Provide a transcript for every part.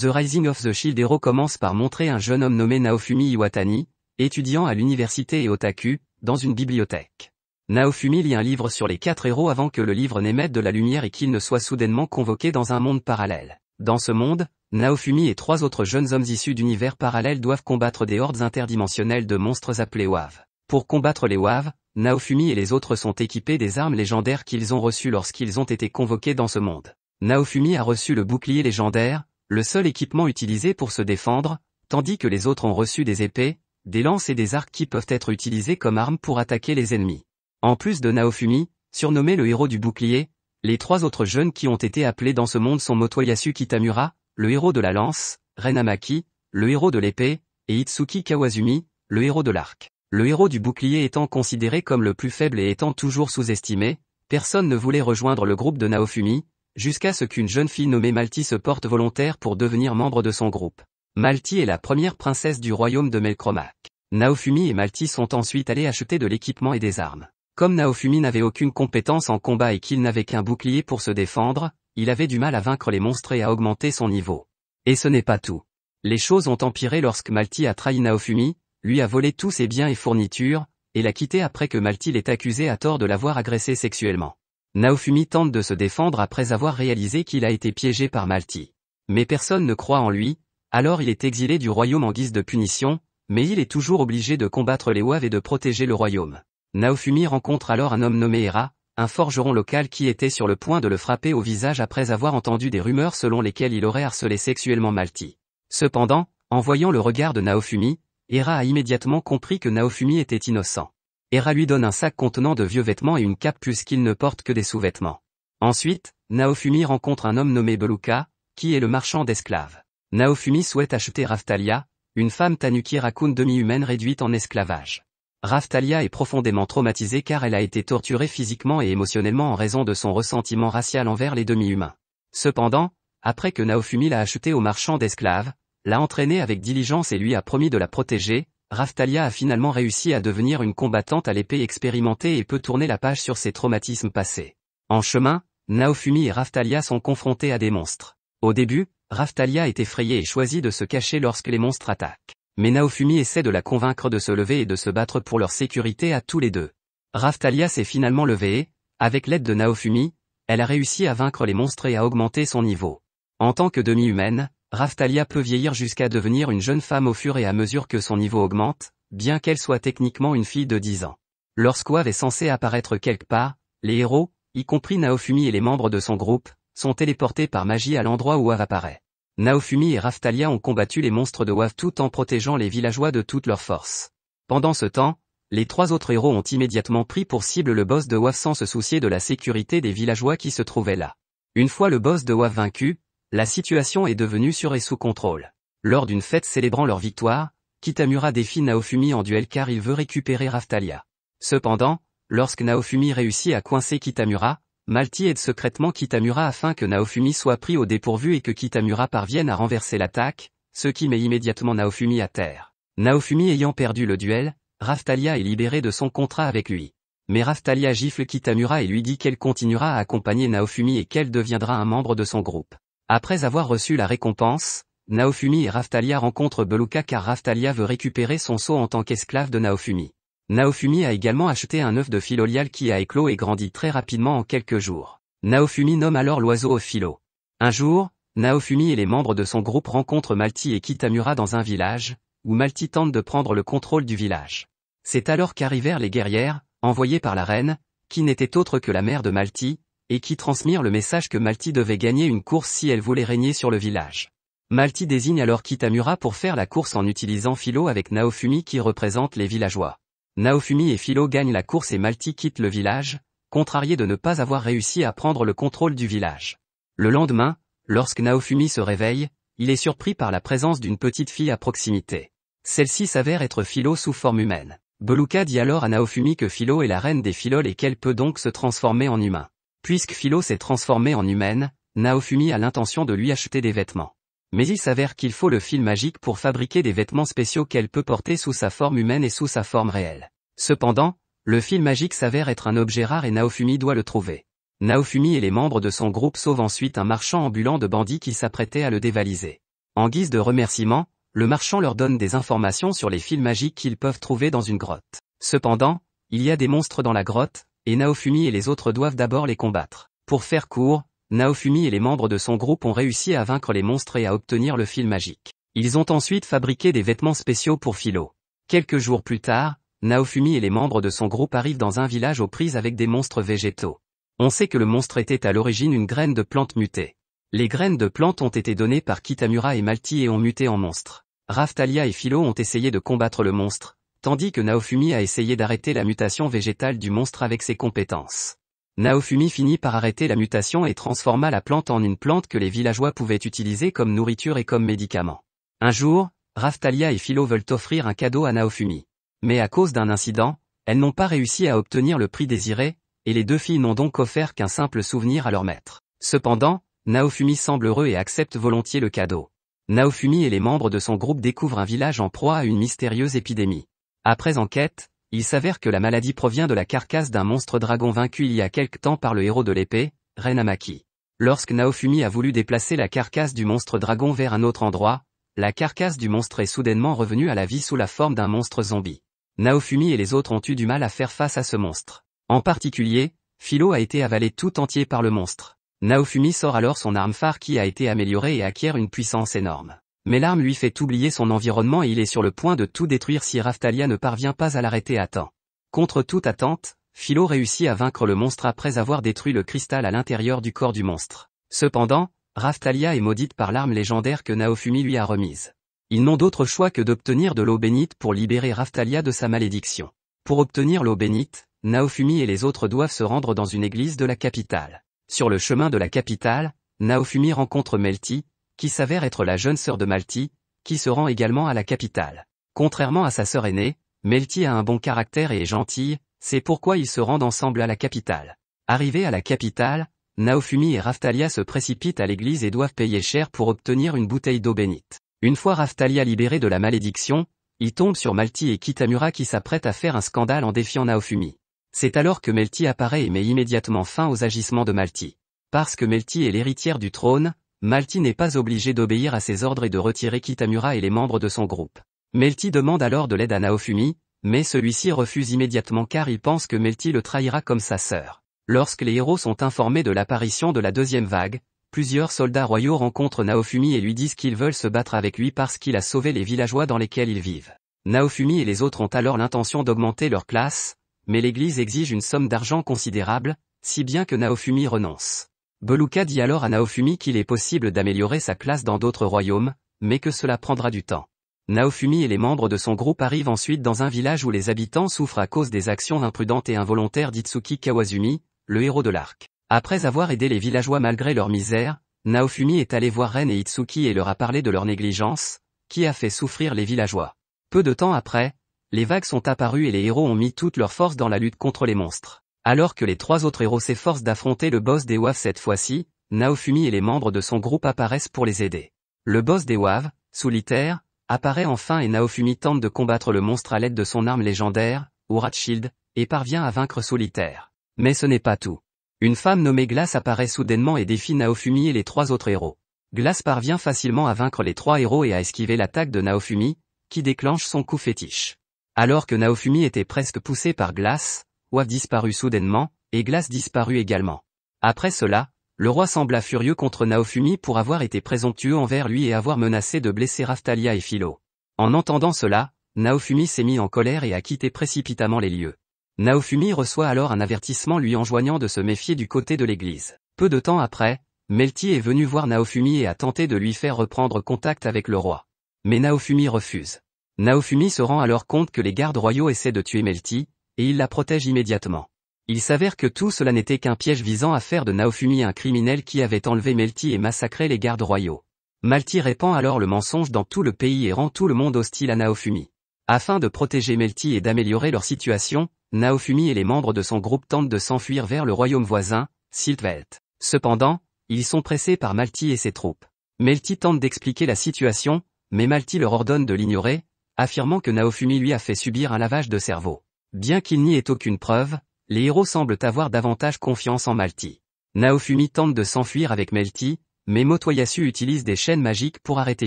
The Rising of the Shield Hero commence par montrer un jeune homme nommé Naofumi Iwatani, étudiant à l'université et Otaku, dans une bibliothèque. Naofumi lit un livre sur les quatre héros avant que le livre n'émette de la lumière et qu'il ne soit soudainement convoqué dans un monde parallèle. Dans ce monde, Naofumi et trois autres jeunes hommes issus d'univers parallèles doivent combattre des hordes interdimensionnelles de monstres appelés Wav. Pour combattre les Wav, Naofumi et les autres sont équipés des armes légendaires qu'ils ont reçues lorsqu'ils ont été convoqués dans ce monde. Naofumi a reçu le bouclier légendaire, le seul équipement utilisé pour se défendre, tandis que les autres ont reçu des épées, des lances et des arcs qui peuvent être utilisés comme armes pour attaquer les ennemis. En plus de Naofumi, surnommé le héros du bouclier, les trois autres jeunes qui ont été appelés dans ce monde sont Motoyasu Kitamura, le héros de la lance, Renamaki, le héros de l'épée, et Itsuki Kawazumi, le héros de l'arc. Le héros du bouclier étant considéré comme le plus faible et étant toujours sous-estimé, personne ne voulait rejoindre le groupe de Naofumi, jusqu'à ce qu'une jeune fille nommée Malti se porte volontaire pour devenir membre de son groupe. Malti est la première princesse du royaume de Melchromac. Naofumi et Malti sont ensuite allés acheter de l'équipement et des armes. Comme Naofumi n'avait aucune compétence en combat et qu'il n'avait qu'un bouclier pour se défendre, il avait du mal à vaincre les monstres et à augmenter son niveau. Et ce n'est pas tout. Les choses ont empiré lorsque Malti a trahi Naofumi, lui a volé tous ses biens et fournitures, et l'a quitté après que Malti l'ait accusé à tort de l'avoir agressé sexuellement. Naofumi tente de se défendre après avoir réalisé qu'il a été piégé par Malti. Mais personne ne croit en lui, alors il est exilé du royaume en guise de punition, mais il est toujours obligé de combattre les Waves et de protéger le royaume. Naofumi rencontre alors un homme nommé Hera, un forgeron local qui était sur le point de le frapper au visage après avoir entendu des rumeurs selon lesquelles il aurait harcelé sexuellement Malti. Cependant, en voyant le regard de Naofumi, Hera a immédiatement compris que Naofumi était innocent. Hera lui donne un sac contenant de vieux vêtements et une cape puisqu'il ne porte que des sous-vêtements. Ensuite, Naofumi rencontre un homme nommé Beluka, qui est le marchand d'esclaves. Naofumi souhaite acheter Raftalia, une femme tanuki raccoon demi-humaine réduite en esclavage. Raftalia est profondément traumatisée car elle a été torturée physiquement et émotionnellement en raison de son ressentiment racial envers les demi-humains. Cependant, après que Naofumi l'a achetée au marchand d'esclaves, l'a entraînée avec diligence et lui a promis de la protéger, Raftalia a finalement réussi à devenir une combattante à l'épée expérimentée et peut tourner la page sur ses traumatismes passés. En chemin, Naofumi et Raftalia sont confrontés à des monstres. Au début, Raftalia est effrayée et choisit de se cacher lorsque les monstres attaquent. Mais Naofumi essaie de la convaincre de se lever et de se battre pour leur sécurité à tous les deux. Raftalia s'est finalement levée et, avec l'aide de Naofumi, elle a réussi à vaincre les monstres et à augmenter son niveau. En tant que demi-humaine, Raftalia peut vieillir jusqu'à devenir une jeune femme au fur et à mesure que son niveau augmente, bien qu'elle soit techniquement une fille de 10 ans. Lorsqu'Oav est censé apparaître quelque part, les héros, y compris Naofumi et les membres de son groupe, sont téléportés par magie à l'endroit où Oav apparaît. Naofumi et Raftalia ont combattu les monstres de Wav tout en protégeant les villageois de toutes leurs forces. Pendant ce temps, les trois autres héros ont immédiatement pris pour cible le boss de Wav sans se soucier de la sécurité des villageois qui se trouvaient là. Une fois le boss de Wav vaincu, la situation est devenue sur et sous contrôle. Lors d'une fête célébrant leur victoire, Kitamura défie Naofumi en duel car il veut récupérer Raftalia. Cependant, lorsque Naofumi réussit à coincer Kitamura, Malti aide secrètement Kitamura afin que Naofumi soit pris au dépourvu et que Kitamura parvienne à renverser l'attaque, ce qui met immédiatement Naofumi à terre. Naofumi ayant perdu le duel, Raftalia est libérée de son contrat avec lui. Mais Raftalia gifle Kitamura et lui dit qu'elle continuera à accompagner Naofumi et qu'elle deviendra un membre de son groupe. Après avoir reçu la récompense, Naofumi et Raftalia rencontrent Beluka car Raftalia veut récupérer son sceau en tant qu'esclave de Naofumi. Naofumi a également acheté un œuf de Philolial qui a éclos et grandit très rapidement en quelques jours. Naofumi nomme alors l'oiseau au Philo. Un jour, Naofumi et les membres de son groupe rencontrent Malti et Kitamura dans un village, où Malti tente de prendre le contrôle du village. C'est alors qu'arrivèrent les guerrières, envoyées par la reine, qui n'était autre que la mère de Malti, et qui transmirent le message que Malti devait gagner une course si elle voulait régner sur le village. Malti désigne alors Kitamura pour faire la course en utilisant Philo avec Naofumi qui représente les villageois. Naofumi et Philo gagnent la course et Malti quitte le village, contrarié de ne pas avoir réussi à prendre le contrôle du village. Le lendemain, lorsque Naofumi se réveille, il est surpris par la présence d'une petite fille à proximité. Celle-ci s'avère être Philo sous forme humaine. Beluka dit alors à Naofumi que Philo est la reine des Philo et qu'elle peut donc se transformer en humain. Puisque Philo s'est transformé en humaine, Naofumi a l'intention de lui acheter des vêtements. Mais il s'avère qu'il faut le fil magique pour fabriquer des vêtements spéciaux qu'elle peut porter sous sa forme humaine et sous sa forme réelle. Cependant, le fil magique s'avère être un objet rare et Naofumi doit le trouver. Naofumi et les membres de son groupe sauvent ensuite un marchand ambulant de bandits qui s'apprêtait à le dévaliser. En guise de remerciement, le marchand leur donne des informations sur les fils magiques qu'ils peuvent trouver dans une grotte. Cependant, il y a des monstres dans la grotte, et Naofumi et les autres doivent d'abord les combattre. Pour faire court, Naofumi et les membres de son groupe ont réussi à vaincre les monstres et à obtenir le fil magique. Ils ont ensuite fabriqué des vêtements spéciaux pour Philo. Quelques jours plus tard, Naofumi et les membres de son groupe arrivent dans un village aux prises avec des monstres végétaux. On sait que le monstre était à l'origine une graine de plante mutée. Les graines de plantes ont été données par Kitamura et Malti et ont muté en monstres. Raftalia et Philo ont essayé de combattre le monstre, tandis que Naofumi a essayé d'arrêter la mutation végétale du monstre avec ses compétences. Naofumi finit par arrêter la mutation et transforma la plante en une plante que les villageois pouvaient utiliser comme nourriture et comme médicament. Un jour, Raftalia et Philo veulent offrir un cadeau à Naofumi. Mais à cause d'un incident, elles n'ont pas réussi à obtenir le prix désiré, et les deux filles n'ont donc offert qu'un simple souvenir à leur maître. Cependant, Naofumi semble heureux et accepte volontiers le cadeau. Naofumi et les membres de son groupe découvrent un village en proie à une mystérieuse épidémie. Après enquête, il s'avère que la maladie provient de la carcasse d'un monstre dragon vaincu il y a quelque temps par le héros de l'épée, Renamaki. Lorsque Naofumi a voulu déplacer la carcasse du monstre dragon vers un autre endroit, la carcasse du monstre est soudainement revenue à la vie sous la forme d'un monstre zombie. Naofumi et les autres ont eu du mal à faire face à ce monstre. En particulier, Philo a été avalé tout entier par le monstre. Naofumi sort alors son arme phare qui a été améliorée et acquiert une puissance énorme. Mais l'arme lui fait oublier son environnement et il est sur le point de tout détruire si Raftalia ne parvient pas à l'arrêter à temps. Contre toute attente, Philo réussit à vaincre le monstre après avoir détruit le cristal à l'intérieur du corps du monstre. Cependant, Raftalia est maudite par l'arme légendaire que Naofumi lui a remise. Ils n'ont d'autre choix que d'obtenir de l'eau bénite pour libérer Raftalia de sa malédiction. Pour obtenir l'eau bénite, Naofumi et les autres doivent se rendre dans une église de la capitale. Sur le chemin de la capitale, Naofumi rencontre Melty, qui s'avère être la jeune sœur de Malti, qui se rend également à la capitale. Contrairement à sa sœur aînée, Melty a un bon caractère et est gentille, c'est pourquoi ils se rendent ensemble à la capitale. Arrivés à la capitale, Naofumi et Raftalia se précipitent à l'église et doivent payer cher pour obtenir une bouteille d'eau bénite. Une fois Raftalia libérée de la malédiction, il tombe sur Malti et Kitamura qui s'apprête à faire un scandale en défiant Naofumi. C'est alors que Melty apparaît et met immédiatement fin aux agissements de Malti. Parce que Melty est l'héritière du trône, Malti n'est pas obligé d'obéir à ses ordres et de retirer Kitamura et les membres de son groupe. Melty demande alors de l'aide à Naofumi, mais celui-ci refuse immédiatement car il pense que Melty le trahira comme sa sœur. Lorsque les héros sont informés de l'apparition de la deuxième vague, plusieurs soldats royaux rencontrent Naofumi et lui disent qu'ils veulent se battre avec lui parce qu'il a sauvé les villageois dans lesquels ils vivent. Naofumi et les autres ont alors l'intention d'augmenter leur classe, mais l'église exige une somme d'argent considérable, si bien que Naofumi renonce. Beluka dit alors à Naofumi qu'il est possible d'améliorer sa classe dans d'autres royaumes, mais que cela prendra du temps. Naofumi et les membres de son groupe arrivent ensuite dans un village où les habitants souffrent à cause des actions imprudentes et involontaires d'Itsuki Kawazumi, le héros de l'arc. Après avoir aidé les villageois malgré leur misère, Naofumi est allé voir Ren et Itsuki et leur a parlé de leur négligence, qui a fait souffrir les villageois. Peu de temps après, les vagues sont apparues et les héros ont mis toute leur force dans la lutte contre les monstres. Alors que les trois autres héros s'efforcent d'affronter le boss des Waves cette fois-ci, Naofumi et les membres de son groupe apparaissent pour les aider. Le boss des Waves, solitaire, apparaît enfin et Naofumi tente de combattre le monstre à l'aide de son arme légendaire, Shield, et parvient à vaincre Solitaire. Mais ce n'est pas tout. Une femme nommée Glace apparaît soudainement et défie Naofumi et les trois autres héros. Glace parvient facilement à vaincre les trois héros et à esquiver l'attaque de Naofumi, qui déclenche son coup fétiche. Alors que Naofumi était presque poussé par Glace, Wav disparut soudainement, et Glace disparut également. Après cela, le roi sembla furieux contre Naofumi pour avoir été présomptueux envers lui et avoir menacé de blesser Raftalia et Philo. En entendant cela, Naofumi s'est mis en colère et a quitté précipitamment les lieux. Naofumi reçoit alors un avertissement lui enjoignant de se méfier du côté de l'église. Peu de temps après, Melty est venu voir Naofumi et a tenté de lui faire reprendre contact avec le roi. Mais Naofumi refuse. Naofumi se rend alors compte que les gardes royaux essaient de tuer Melty, et il la protège immédiatement. Il s'avère que tout cela n'était qu'un piège visant à faire de Naofumi un criminel qui avait enlevé Melty et massacré les gardes royaux. Malti répand alors le mensonge dans tout le pays et rend tout le monde hostile à Naofumi. Afin de protéger Melty et d'améliorer leur situation, Naofumi et les membres de son groupe tentent de s'enfuir vers le royaume voisin, Siltveld. Cependant, ils sont pressés par Malti et ses troupes. Melty tente d'expliquer la situation, mais Malti leur ordonne de l'ignorer, affirmant que Naofumi lui a fait subir un lavage de cerveau. Bien qu'il n'y ait aucune preuve, les héros semblent avoir davantage confiance en Malti. Naofumi tente de s'enfuir avec Melty, mais Motoyasu utilise des chaînes magiques pour arrêter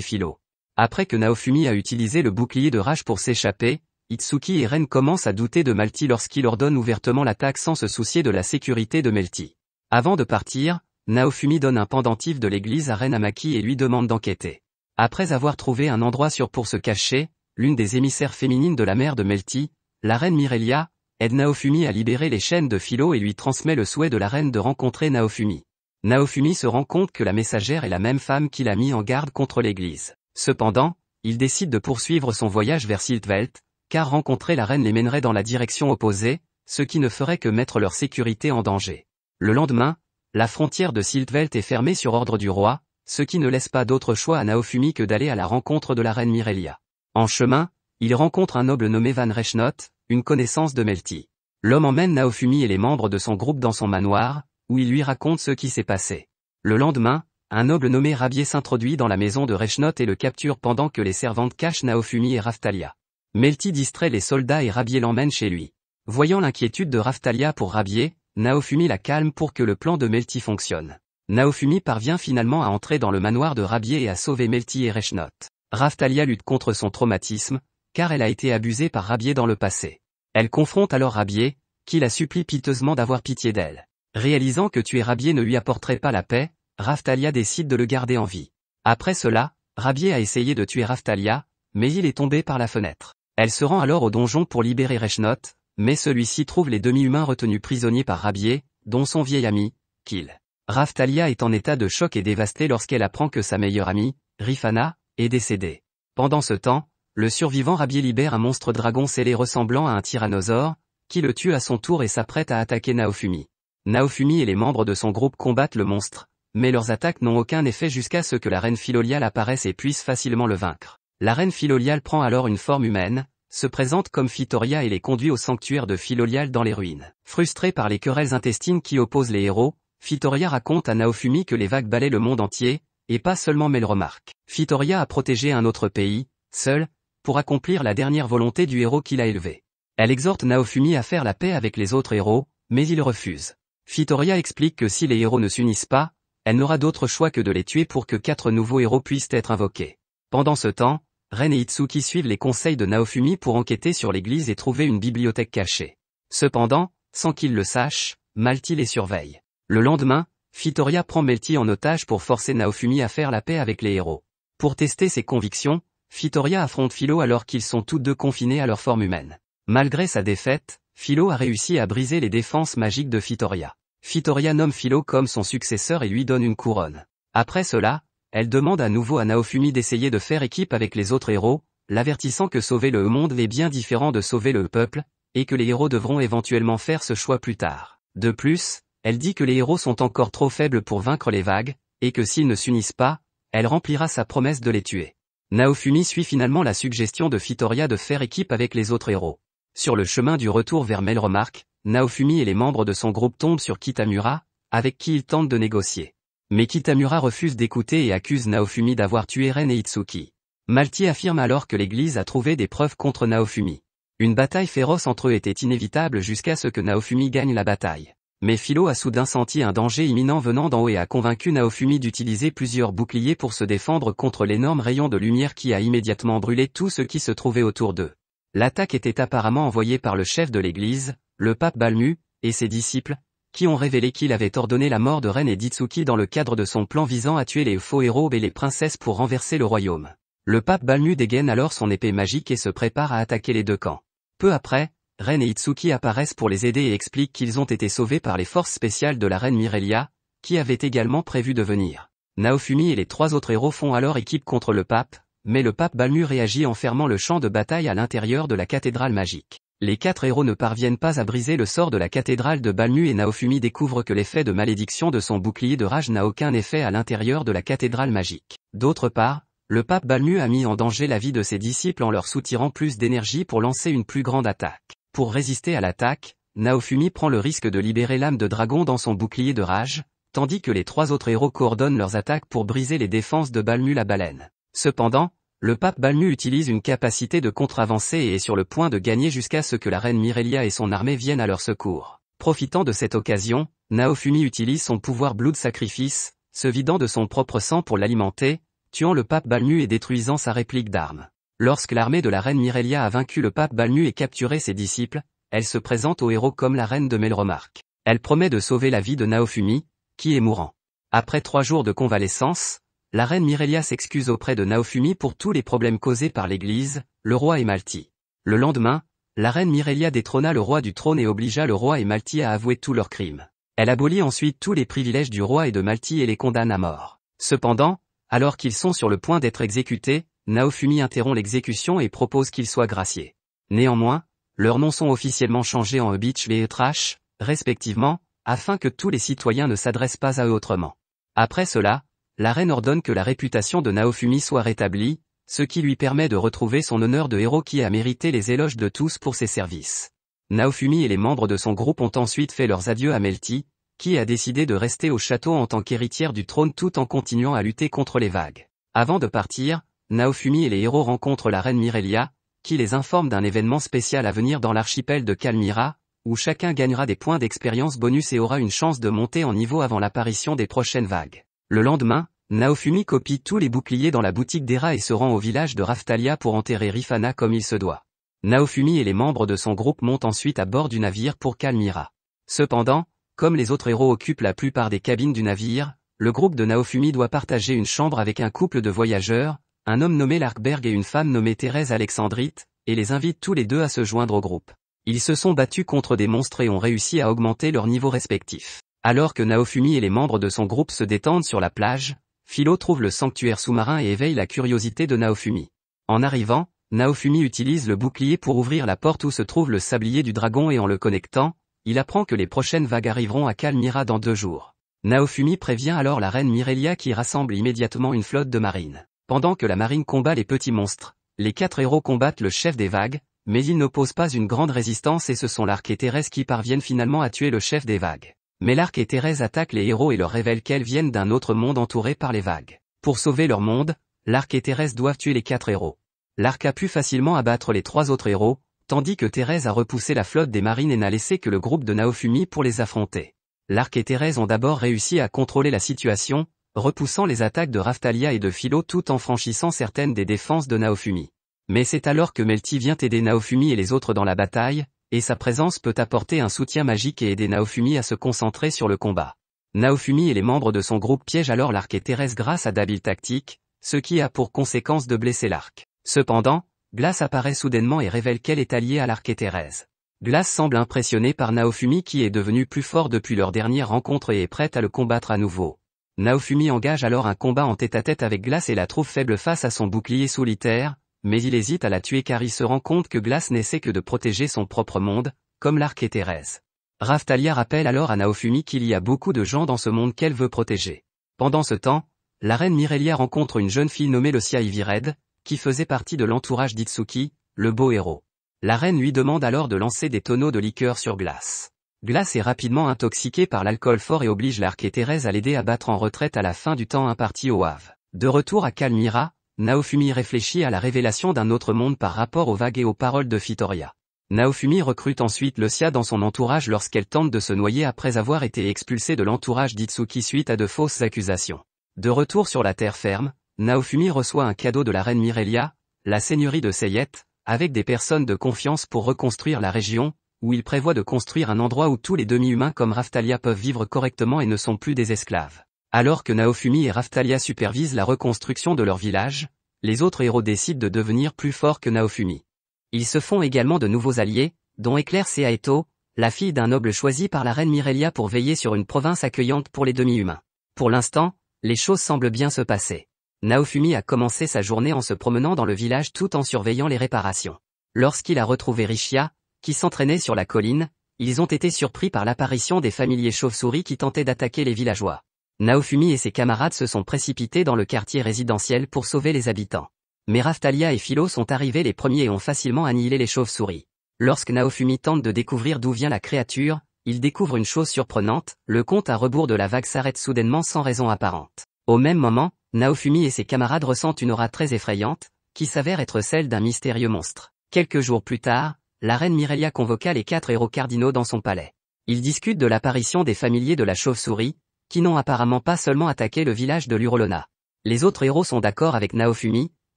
Philo. Après que Naofumi a utilisé le bouclier de rage pour s'échapper, Itsuki et Ren commencent à douter de Malti lorsqu'il ordonne ouvertement l'attaque sans se soucier de la sécurité de Melty. Avant de partir, Naofumi donne un pendentif de l'église à Ren Amaki et lui demande d'enquêter. Après avoir trouvé un endroit sûr pour se cacher, l'une des émissaires féminines de la mère de Melty, la reine Mirelia, aide Naofumi à libérer les chaînes de Philo et lui transmet le souhait de la reine de rencontrer Naofumi. Naofumi se rend compte que la messagère est la même femme qu'il a mis en garde contre l'église. Cependant, il décide de poursuivre son voyage vers Siltvelt, car rencontrer la reine les mènerait dans la direction opposée, ce qui ne ferait que mettre leur sécurité en danger. Le lendemain, la frontière de Siltvelt est fermée sur ordre du roi, ce qui ne laisse pas d'autre choix à Naofumi que d'aller à la rencontre de la reine Mirelia. En chemin, il rencontre un noble nommé Van Rechnot, une connaissance de Melty. L'homme emmène Naofumi et les membres de son groupe dans son manoir, où il lui raconte ce qui s'est passé. Le lendemain, un noble nommé Rabier s'introduit dans la maison de Rechnot et le capture pendant que les servantes cachent Naofumi et Raftalia. Melty distrait les soldats et Rabier l'emmène chez lui. Voyant l'inquiétude de Raftalia pour Rabier, Naofumi la calme pour que le plan de Melty fonctionne. Naofumi parvient finalement à entrer dans le manoir de Rabier et à sauver Melty et Rechnot. Raftalia lutte contre son traumatisme, car elle a été abusée par Rabier dans le passé. Elle confronte alors Rabier, qui la supplie piteusement d'avoir pitié d'elle. Réalisant que tuer Rabier ne lui apporterait pas la paix, Raftalia décide de le garder en vie. Après cela, Rabier a essayé de tuer Raftalia, mais il est tombé par la fenêtre. Elle se rend alors au donjon pour libérer Rechnot, mais celui-ci trouve les demi-humains retenus prisonniers par Rabier, dont son vieil ami, Kill. Raftalia est en état de choc et dévastée lorsqu'elle apprend que sa meilleure amie, Rifana, est décédée. Pendant ce temps, le survivant Rabier libère un monstre dragon scellé ressemblant à un tyrannosaure, qui le tue à son tour et s'apprête à attaquer Naofumi. Naofumi et les membres de son groupe combattent le monstre, mais leurs attaques n'ont aucun effet jusqu'à ce que la reine Philoliale apparaisse et puisse facilement le vaincre. La reine Philoliale prend alors une forme humaine, se présente comme Fitoria et les conduit au sanctuaire de Philolial dans les ruines. Frustré par les querelles intestines qui opposent les héros, Fitoria raconte à Naofumi que les vagues balaient le monde entier, et pas seulement remarque. Fitoria a protégé un autre pays, seul, pour accomplir la dernière volonté du héros qu'il a élevé. Elle exhorte Naofumi à faire la paix avec les autres héros, mais il refuse. Fitoria explique que si les héros ne s'unissent pas, elle n'aura d'autre choix que de les tuer pour que quatre nouveaux héros puissent être invoqués. Pendant ce temps, Ren et Itsuki suivent les conseils de Naofumi pour enquêter sur l'église et trouver une bibliothèque cachée. Cependant, sans qu'ils le sachent, Malti les surveille. Le lendemain, Fitoria prend Melty en otage pour forcer Naofumi à faire la paix avec les héros. Pour tester ses convictions, Fitoria affronte Philo alors qu'ils sont tous deux confinés à leur forme humaine. Malgré sa défaite, Philo a réussi à briser les défenses magiques de Fitoria. Fitoria nomme Philo comme son successeur et lui donne une couronne. Après cela, elle demande à nouveau à Naofumi d'essayer de faire équipe avec les autres héros, l'avertissant que sauver le monde est bien différent de sauver le peuple, et que les héros devront éventuellement faire ce choix plus tard. De plus, elle dit que les héros sont encore trop faibles pour vaincre les vagues, et que s'ils ne s'unissent pas, elle remplira sa promesse de les tuer. Naofumi suit finalement la suggestion de Fitoria de faire équipe avec les autres héros. Sur le chemin du retour vers Melremark, Naofumi et les membres de son groupe tombent sur Kitamura, avec qui ils tentent de négocier. Mais Kitamura refuse d'écouter et accuse Naofumi d'avoir tué Ren et Itsuki. Malti affirme alors que l'église a trouvé des preuves contre Naofumi. Une bataille féroce entre eux était inévitable jusqu'à ce que Naofumi gagne la bataille mais Philo a soudain senti un danger imminent venant d'en haut et a convaincu Naofumi d'utiliser plusieurs boucliers pour se défendre contre l'énorme rayon de lumière qui a immédiatement brûlé tout ce qui se trouvait autour d'eux. L'attaque était apparemment envoyée par le chef de l'église, le pape Balmu, et ses disciples, qui ont révélé qu'il avait ordonné la mort de Ren et d'Itsuki dans le cadre de son plan visant à tuer les faux héros et les princesses pour renverser le royaume. Le pape Balmu dégaine alors son épée magique et se prépare à attaquer les deux camps. Peu après, Ren et Itsuki apparaissent pour les aider et expliquent qu'ils ont été sauvés par les forces spéciales de la reine Mirelia, qui avait également prévu de venir. Naofumi et les trois autres héros font alors équipe contre le pape, mais le pape Balmu réagit en fermant le champ de bataille à l'intérieur de la cathédrale magique. Les quatre héros ne parviennent pas à briser le sort de la cathédrale de Balmu et Naofumi découvre que l'effet de malédiction de son bouclier de rage n'a aucun effet à l'intérieur de la cathédrale magique. D'autre part, le pape Balmu a mis en danger la vie de ses disciples en leur soutirant plus d'énergie pour lancer une plus grande attaque. Pour résister à l'attaque, Naofumi prend le risque de libérer l'âme de dragon dans son bouclier de rage, tandis que les trois autres héros coordonnent leurs attaques pour briser les défenses de Balmu la baleine. Cependant, le pape Balmu utilise une capacité de contre-avancée et est sur le point de gagner jusqu'à ce que la reine Mirelia et son armée viennent à leur secours. Profitant de cette occasion, Naofumi utilise son pouvoir Blood Sacrifice, se vidant de son propre sang pour l'alimenter, tuant le pape Balmu et détruisant sa réplique d'armes. Lorsque l'armée de la reine Mirelia a vaincu le pape Balnu et capturé ses disciples, elle se présente au héros comme la reine de Melromark. Elle promet de sauver la vie de Naofumi, qui est mourant. Après trois jours de convalescence, la reine Mirelia s'excuse auprès de Naofumi pour tous les problèmes causés par l'Église, le roi et Malti. Le lendemain, la reine Mirelia détrôna le roi du trône et obligea le roi et Malti à avouer tous leurs crimes. Elle abolit ensuite tous les privilèges du roi et de Malti et les condamne à mort. Cependant, alors qu'ils sont sur le point d'être exécutés, Naofumi interrompt l'exécution et propose qu'ils soient graciés. Néanmoins, leurs noms sont officiellement changés en Beach et Trash, respectivement, afin que tous les citoyens ne s'adressent pas à eux autrement. Après cela, la reine ordonne que la réputation de Naofumi soit rétablie, ce qui lui permet de retrouver son honneur de héros qui a mérité les éloges de tous pour ses services. Naofumi et les membres de son groupe ont ensuite fait leurs adieux à Melty, qui a décidé de rester au château en tant qu'héritière du trône tout en continuant à lutter contre les vagues. Avant de partir, Naofumi et les héros rencontrent la reine Mirelia, qui les informe d'un événement spécial à venir dans l'archipel de Kalmyra, où chacun gagnera des points d'expérience bonus et aura une chance de monter en niveau avant l'apparition des prochaines vagues. Le lendemain, Naofumi copie tous les boucliers dans la boutique d'Era et se rend au village de Raftalia pour enterrer Rifana comme il se doit. Naofumi et les membres de son groupe montent ensuite à bord du navire pour Kalmyra. Cependant, comme les autres héros occupent la plupart des cabines du navire, le groupe de Naofumi doit partager une chambre avec un couple de voyageurs, un homme nommé Larkberg et une femme nommée Thérèse Alexandrite, et les invite tous les deux à se joindre au groupe. Ils se sont battus contre des monstres et ont réussi à augmenter leur niveau respectif. Alors que Naofumi et les membres de son groupe se détendent sur la plage, Philo trouve le sanctuaire sous-marin et éveille la curiosité de Naofumi. En arrivant, Naofumi utilise le bouclier pour ouvrir la porte où se trouve le sablier du dragon et en le connectant, il apprend que les prochaines vagues arriveront à Calmira dans deux jours. Naofumi prévient alors la reine Mirelia qui rassemble immédiatement une flotte de marines. Pendant que la marine combat les petits monstres, les quatre héros combattent le chef des vagues, mais ils n'opposent pas une grande résistance et ce sont l'arc et Thérèse qui parviennent finalement à tuer le chef des vagues. Mais l'arc et Thérèse attaquent les héros et leur révèlent qu'elles viennent d'un autre monde entouré par les vagues. Pour sauver leur monde, l'arc et Thérèse doivent tuer les quatre héros. L'arc a pu facilement abattre les trois autres héros, tandis que Thérèse a repoussé la flotte des marines et n'a laissé que le groupe de Naofumi pour les affronter. L'arc et Thérèse ont d'abord réussi à contrôler la situation, repoussant les attaques de Raftalia et de Philo tout en franchissant certaines des défenses de Naofumi. Mais c'est alors que Melty vient aider Naofumi et les autres dans la bataille, et sa présence peut apporter un soutien magique et aider Naofumi à se concentrer sur le combat. Naofumi et les membres de son groupe piègent alors l'arc et Thérèse grâce à d'habiles tactiques, ce qui a pour conséquence de blesser l'arc. Cependant, Glace apparaît soudainement et révèle qu'elle est alliée à l'arc et Thérèse. Glace semble impressionnée par Naofumi qui est devenu plus fort depuis leur dernière rencontre et est prête à le combattre à nouveau. Naofumi engage alors un combat en tête-à-tête avec Glace et la trouve faible face à son bouclier solitaire, mais il hésite à la tuer car il se rend compte que Glace n'essaie que de protéger son propre monde, comme l'arc et Thérèse. Raftalia rappelle alors à Naofumi qu'il y a beaucoup de gens dans ce monde qu'elle veut protéger. Pendant ce temps, la reine Mirelia rencontre une jeune fille nommée Lucia Ivired, qui faisait partie de l'entourage d'Itsuki, le beau héros. La reine lui demande alors de lancer des tonneaux de liqueur sur glace. Glace est rapidement intoxiqué par l'alcool fort et oblige l'arc à l'aider à battre en retraite à la fin du temps imparti au Havre. De retour à Calmira, Naofumi réfléchit à la révélation d'un autre monde par rapport aux vagues et aux paroles de Fitoria. Naofumi recrute ensuite Lucia dans son entourage lorsqu'elle tente de se noyer après avoir été expulsée de l'entourage d'Itsuki suite à de fausses accusations. De retour sur la terre ferme, Naofumi reçoit un cadeau de la reine Mirelia, la seigneurie de Seyette, avec des personnes de confiance pour reconstruire la région, où il prévoit de construire un endroit où tous les demi-humains comme Raftalia peuvent vivre correctement et ne sont plus des esclaves. Alors que Naofumi et Raftalia supervisent la reconstruction de leur village, les autres héros décident de devenir plus forts que Naofumi. Ils se font également de nouveaux alliés, dont Éclair Seaeto, la fille d'un noble choisi par la reine Mirelia pour veiller sur une province accueillante pour les demi-humains. Pour l'instant, les choses semblent bien se passer. Naofumi a commencé sa journée en se promenant dans le village tout en surveillant les réparations. Lorsqu'il a retrouvé Richia, qui s'entraînaient sur la colline, ils ont été surpris par l'apparition des familiers chauves-souris qui tentaient d'attaquer les villageois. Naofumi et ses camarades se sont précipités dans le quartier résidentiel pour sauver les habitants. Mais Raftalia et Philo sont arrivés les premiers et ont facilement annihilé les chauves-souris. Lorsque Naofumi tente de découvrir d'où vient la créature, il découvre une chose surprenante, le compte à rebours de la vague s'arrête soudainement sans raison apparente. Au même moment, Naofumi et ses camarades ressentent une aura très effrayante, qui s'avère être celle d'un mystérieux monstre. Quelques jours plus tard, la reine Mirelia convoqua les quatre héros cardinaux dans son palais. Ils discutent de l'apparition des familiers de la chauve-souris, qui n'ont apparemment pas seulement attaqué le village de l'Urolona. Les autres héros sont d'accord avec Naofumi,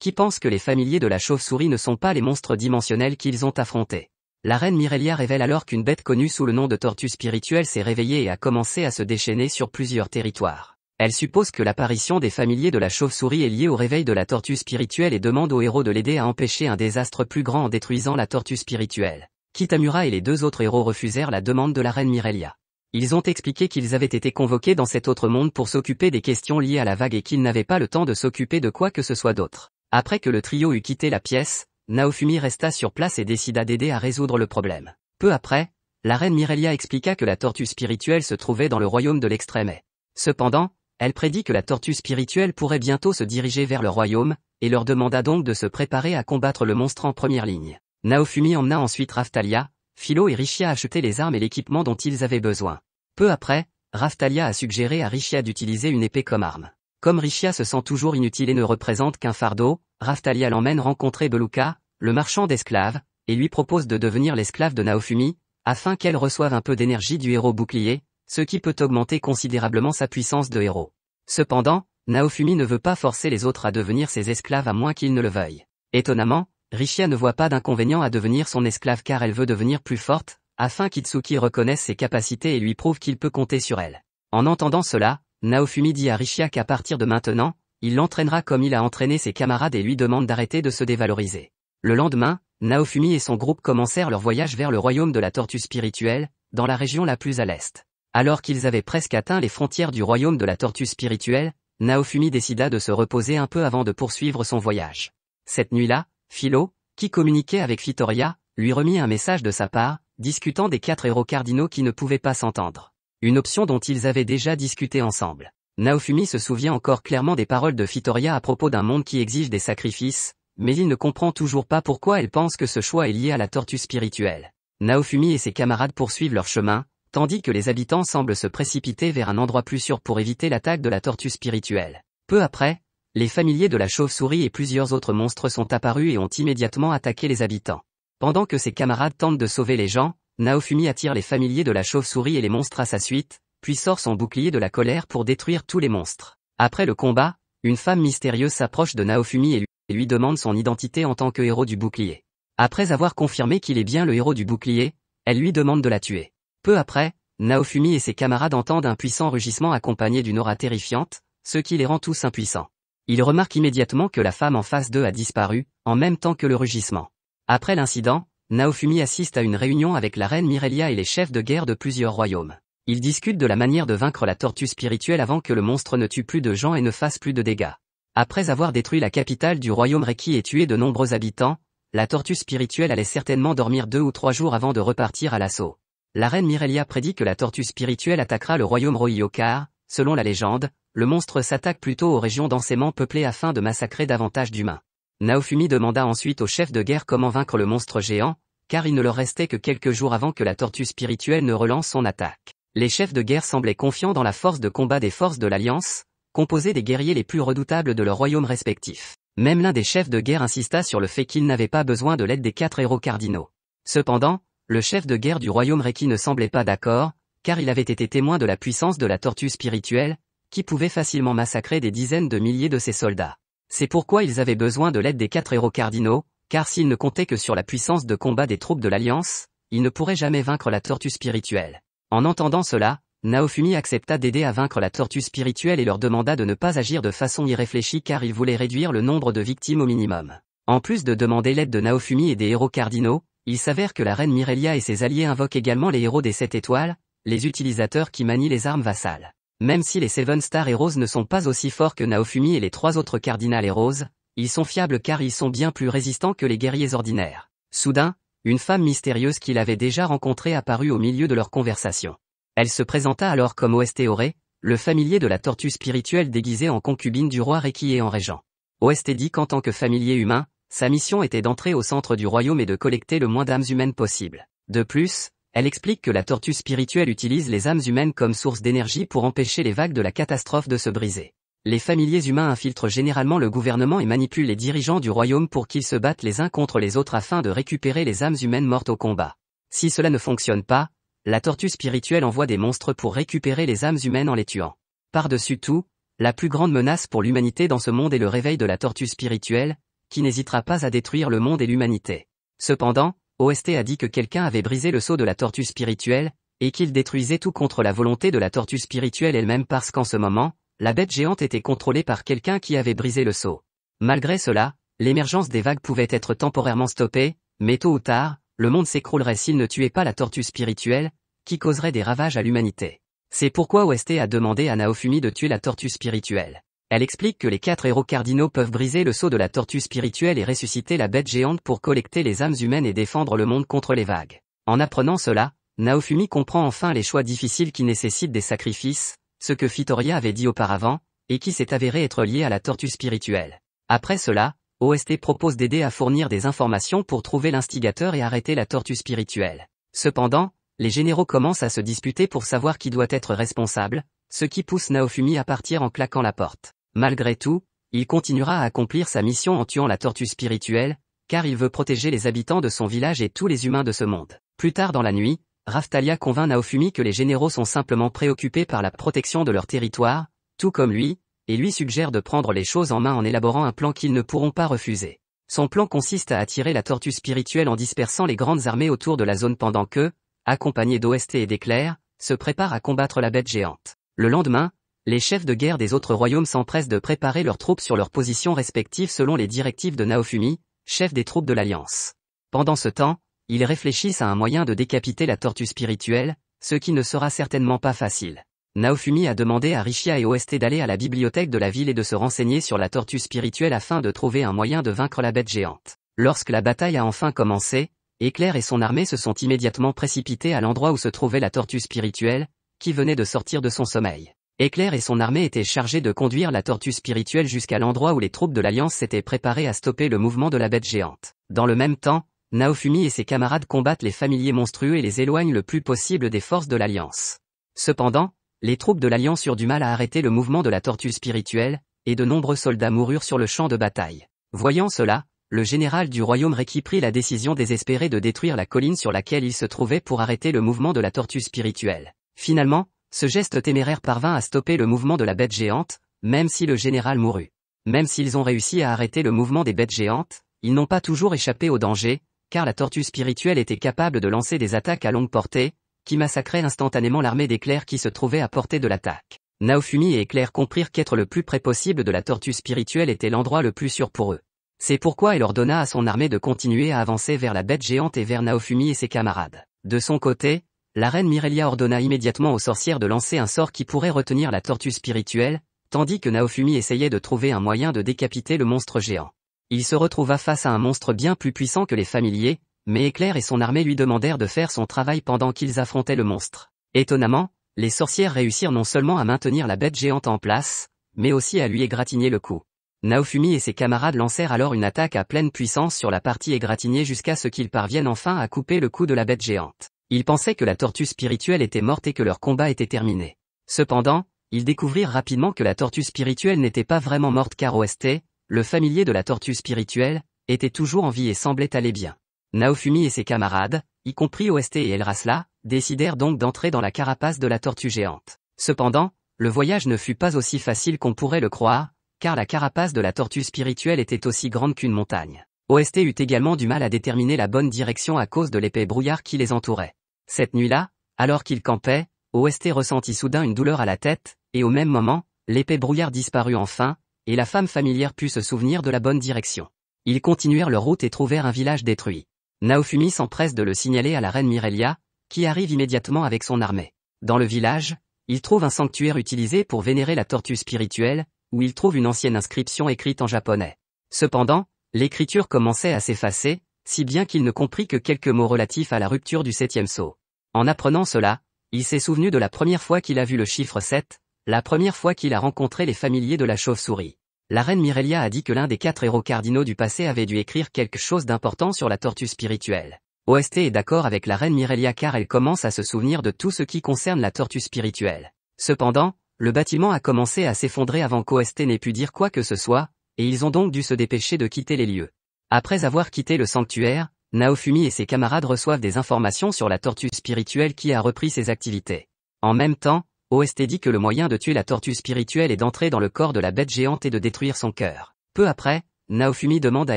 qui pense que les familiers de la chauve-souris ne sont pas les monstres dimensionnels qu'ils ont affrontés. La reine Mirelia révèle alors qu'une bête connue sous le nom de tortue spirituelle s'est réveillée et a commencé à se déchaîner sur plusieurs territoires. Elle suppose que l'apparition des familiers de la chauve-souris est liée au réveil de la tortue spirituelle et demande au héros de l'aider à empêcher un désastre plus grand en détruisant la tortue spirituelle. Kitamura et les deux autres héros refusèrent la demande de la reine Mirelia. Ils ont expliqué qu'ils avaient été convoqués dans cet autre monde pour s'occuper des questions liées à la vague et qu'ils n'avaient pas le temps de s'occuper de quoi que ce soit d'autre. Après que le trio eut quitté la pièce, Naofumi resta sur place et décida d'aider à résoudre le problème. Peu après, la reine Mirelia expliqua que la tortue spirituelle se trouvait dans le royaume de l'extrême. Cependant, elle prédit que la tortue spirituelle pourrait bientôt se diriger vers le royaume, et leur demanda donc de se préparer à combattre le monstre en première ligne. Naofumi emmena ensuite Raftalia, Philo et Richia acheter les armes et l'équipement dont ils avaient besoin. Peu après, Raftalia a suggéré à Richia d'utiliser une épée comme arme. Comme Richia se sent toujours inutile et ne représente qu'un fardeau, Raftalia l'emmène rencontrer Beluka, le marchand d'esclaves, et lui propose de devenir l'esclave de Naofumi, afin qu'elle reçoive un peu d'énergie du héros bouclier, ce qui peut augmenter considérablement sa puissance de héros. Cependant, Naofumi ne veut pas forcer les autres à devenir ses esclaves à moins qu'ils ne le veuillent. Étonnamment, Rishia ne voit pas d'inconvénient à devenir son esclave car elle veut devenir plus forte, afin qu'Itsuki reconnaisse ses capacités et lui prouve qu'il peut compter sur elle. En entendant cela, Naofumi dit à Rishia qu'à partir de maintenant, il l'entraînera comme il a entraîné ses camarades et lui demande d'arrêter de se dévaloriser. Le lendemain, Naofumi et son groupe commencèrent leur voyage vers le royaume de la tortue spirituelle, dans la région la plus à l'est. Alors qu'ils avaient presque atteint les frontières du royaume de la tortue spirituelle, Naofumi décida de se reposer un peu avant de poursuivre son voyage. Cette nuit-là, Philo, qui communiquait avec Fitoria, lui remit un message de sa part, discutant des quatre héros cardinaux qui ne pouvaient pas s'entendre. Une option dont ils avaient déjà discuté ensemble. Naofumi se souvient encore clairement des paroles de Fitoria à propos d'un monde qui exige des sacrifices, mais il ne comprend toujours pas pourquoi elle pense que ce choix est lié à la tortue spirituelle. Naofumi et ses camarades poursuivent leur chemin, tandis que les habitants semblent se précipiter vers un endroit plus sûr pour éviter l'attaque de la tortue spirituelle. Peu après, les familiers de la chauve-souris et plusieurs autres monstres sont apparus et ont immédiatement attaqué les habitants. Pendant que ses camarades tentent de sauver les gens, Naofumi attire les familiers de la chauve-souris et les monstres à sa suite, puis sort son bouclier de la colère pour détruire tous les monstres. Après le combat, une femme mystérieuse s'approche de Naofumi et lui, demande son identité en tant que héros du bouclier. Après avoir confirmé qu'il est bien le héros du bouclier, elle lui demande de la tuer. Peu après, Naofumi et ses camarades entendent un puissant rugissement accompagné d'une aura terrifiante, ce qui les rend tous impuissants. Ils remarquent immédiatement que la femme en face d'eux a disparu, en même temps que le rugissement. Après l'incident, Naofumi assiste à une réunion avec la reine Mirelia et les chefs de guerre de plusieurs royaumes. Ils discutent de la manière de vaincre la tortue spirituelle avant que le monstre ne tue plus de gens et ne fasse plus de dégâts. Après avoir détruit la capitale du royaume Reiki et tué de nombreux habitants, la tortue spirituelle allait certainement dormir deux ou trois jours avant de repartir à l'assaut la reine Mirelia prédit que la tortue spirituelle attaquera le royaume car, selon la légende, le monstre s'attaque plutôt aux régions densément peuplées afin de massacrer davantage d'humains. Naofumi demanda ensuite au chef de guerre comment vaincre le monstre géant, car il ne leur restait que quelques jours avant que la tortue spirituelle ne relance son attaque. Les chefs de guerre semblaient confiants dans la force de combat des forces de l'Alliance, composées des guerriers les plus redoutables de leurs royaumes respectifs. Même l'un des chefs de guerre insista sur le fait qu'il n'avait pas besoin de l'aide des quatre héros cardinaux. Cependant, le chef de guerre du royaume Reiki ne semblait pas d'accord, car il avait été témoin de la puissance de la tortue spirituelle, qui pouvait facilement massacrer des dizaines de milliers de ses soldats. C'est pourquoi ils avaient besoin de l'aide des quatre héros cardinaux, car s'ils ne comptaient que sur la puissance de combat des troupes de l'Alliance, ils ne pourraient jamais vaincre la tortue spirituelle. En entendant cela, Naofumi accepta d'aider à vaincre la tortue spirituelle et leur demanda de ne pas agir de façon irréfléchie car il voulait réduire le nombre de victimes au minimum. En plus de demander l'aide de Naofumi et des héros cardinaux, il s'avère que la reine Mirelia et ses alliés invoquent également les héros des sept étoiles, les utilisateurs qui manient les armes vassales. Même si les Seven Star Rose ne sont pas aussi forts que Naofumi et les trois autres et Rose, ils sont fiables car ils sont bien plus résistants que les guerriers ordinaires. Soudain, une femme mystérieuse qu'il avait déjà rencontrée apparut au milieu de leur conversation. Elle se présenta alors comme Oestéoré, le familier de la tortue spirituelle déguisée en concubine du roi Reiki et en régent. Oesté dit qu'en tant que familier humain, sa mission était d'entrer au centre du royaume et de collecter le moins d'âmes humaines possible. De plus, elle explique que la tortue spirituelle utilise les âmes humaines comme source d'énergie pour empêcher les vagues de la catastrophe de se briser. Les familiers humains infiltrent généralement le gouvernement et manipulent les dirigeants du royaume pour qu'ils se battent les uns contre les autres afin de récupérer les âmes humaines mortes au combat. Si cela ne fonctionne pas, la tortue spirituelle envoie des monstres pour récupérer les âmes humaines en les tuant. Par-dessus tout, la plus grande menace pour l'humanité dans ce monde est le réveil de la tortue spirituelle, qui n'hésitera pas à détruire le monde et l'humanité. Cependant, OST a dit que quelqu'un avait brisé le sceau de la tortue spirituelle, et qu'il détruisait tout contre la volonté de la tortue spirituelle elle-même parce qu'en ce moment, la bête géante était contrôlée par quelqu'un qui avait brisé le sceau. Malgré cela, l'émergence des vagues pouvait être temporairement stoppée, mais tôt ou tard, le monde s'écroulerait s'il ne tuait pas la tortue spirituelle, qui causerait des ravages à l'humanité. C'est pourquoi OST a demandé à Naofumi de tuer la tortue spirituelle. Elle explique que les quatre héros cardinaux peuvent briser le sceau de la tortue spirituelle et ressusciter la bête géante pour collecter les âmes humaines et défendre le monde contre les vagues. En apprenant cela, Naofumi comprend enfin les choix difficiles qui nécessitent des sacrifices, ce que Fitoria avait dit auparavant, et qui s'est avéré être lié à la tortue spirituelle. Après cela, OST propose d'aider à fournir des informations pour trouver l'instigateur et arrêter la tortue spirituelle. Cependant, les généraux commencent à se disputer pour savoir qui doit être responsable, ce qui pousse Naofumi à partir en claquant la porte. Malgré tout, il continuera à accomplir sa mission en tuant la tortue spirituelle, car il veut protéger les habitants de son village et tous les humains de ce monde. Plus tard dans la nuit, Raftalia convainc Naofumi que les généraux sont simplement préoccupés par la protection de leur territoire, tout comme lui, et lui suggère de prendre les choses en main en élaborant un plan qu'ils ne pourront pas refuser. Son plan consiste à attirer la tortue spirituelle en dispersant les grandes armées autour de la zone pendant que, accompagnés d'OST et d'éclairs, se prépare à combattre la bête géante. Le lendemain, les chefs de guerre des autres royaumes s'empressent de préparer leurs troupes sur leurs positions respectives selon les directives de Naofumi, chef des troupes de l'Alliance. Pendant ce temps, ils réfléchissent à un moyen de décapiter la tortue spirituelle, ce qui ne sera certainement pas facile. Naofumi a demandé à Rishia et Oeste d'aller à la bibliothèque de la ville et de se renseigner sur la tortue spirituelle afin de trouver un moyen de vaincre la bête géante. Lorsque la bataille a enfin commencé, Éclair et son armée se sont immédiatement précipités à l'endroit où se trouvait la tortue spirituelle, qui venait de sortir de son sommeil. Éclair et son armée étaient chargés de conduire la tortue spirituelle jusqu'à l'endroit où les troupes de l'Alliance s'étaient préparées à stopper le mouvement de la bête géante. Dans le même temps, Naofumi et ses camarades combattent les familiers monstrueux et les éloignent le plus possible des forces de l'Alliance. Cependant, les troupes de l'Alliance eurent du mal à arrêter le mouvement de la tortue spirituelle, et de nombreux soldats moururent sur le champ de bataille. Voyant cela, le général du royaume Reiki prit la décision désespérée de détruire la colline sur laquelle il se trouvait pour arrêter le mouvement de la tortue spirituelle. Finalement, ce geste téméraire parvint à stopper le mouvement de la bête géante, même si le général mourut. Même s'ils ont réussi à arrêter le mouvement des bêtes géantes, ils n'ont pas toujours échappé au danger, car la tortue spirituelle était capable de lancer des attaques à longue portée, qui massacraient instantanément l'armée d'éclairs qui se trouvait à portée de l'attaque. Naofumi et Éclair comprirent qu'être le plus près possible de la tortue spirituelle était l'endroit le plus sûr pour eux. C'est pourquoi il ordonna à son armée de continuer à avancer vers la bête géante et vers Naofumi et ses camarades. De son côté, la reine Mirelia ordonna immédiatement aux sorcières de lancer un sort qui pourrait retenir la tortue spirituelle, tandis que Naofumi essayait de trouver un moyen de décapiter le monstre géant. Il se retrouva face à un monstre bien plus puissant que les familiers, mais Éclair et son armée lui demandèrent de faire son travail pendant qu'ils affrontaient le monstre. Étonnamment, les sorcières réussirent non seulement à maintenir la bête géante en place, mais aussi à lui égratigner le cou. Naofumi et ses camarades lancèrent alors une attaque à pleine puissance sur la partie égratignée jusqu'à ce qu'ils parviennent enfin à couper le cou de la bête géante. Ils pensaient que la tortue spirituelle était morte et que leur combat était terminé. Cependant, ils découvrirent rapidement que la tortue spirituelle n'était pas vraiment morte car OST, le familier de la tortue spirituelle, était toujours en vie et semblait aller bien. Naofumi et ses camarades, y compris OST et Elrasla, décidèrent donc d'entrer dans la carapace de la tortue géante. Cependant, le voyage ne fut pas aussi facile qu'on pourrait le croire, car la carapace de la tortue spirituelle était aussi grande qu'une montagne. OST eut également du mal à déterminer la bonne direction à cause de l'épais brouillard qui les entourait. Cette nuit-là, alors qu'ils campaient, OST ressentit soudain une douleur à la tête, et au même moment, l'épée brouillard disparut enfin, et la femme familière put se souvenir de la bonne direction. Ils continuèrent leur route et trouvèrent un village détruit. Naofumi s'empresse de le signaler à la reine Mirelia, qui arrive immédiatement avec son armée. Dans le village, il trouve un sanctuaire utilisé pour vénérer la tortue spirituelle, où il trouve une ancienne inscription écrite en japonais. Cependant, l'écriture commençait à s'effacer, si bien qu'il ne comprit que quelques mots relatifs à la rupture du septième sceau. En apprenant cela, il s'est souvenu de la première fois qu'il a vu le chiffre 7, la première fois qu'il a rencontré les familiers de la chauve-souris. La reine Mirelia a dit que l'un des quatre héros cardinaux du passé avait dû écrire quelque chose d'important sur la tortue spirituelle. OST est d'accord avec la reine Mirelia car elle commence à se souvenir de tout ce qui concerne la tortue spirituelle. Cependant, le bâtiment a commencé à s'effondrer avant qu'OST n'ait pu dire quoi que ce soit, et ils ont donc dû se dépêcher de quitter les lieux. Après avoir quitté le sanctuaire, Naofumi et ses camarades reçoivent des informations sur la tortue spirituelle qui a repris ses activités. En même temps, OST dit que le moyen de tuer la tortue spirituelle est d'entrer dans le corps de la bête géante et de détruire son cœur. Peu après, Naofumi demande à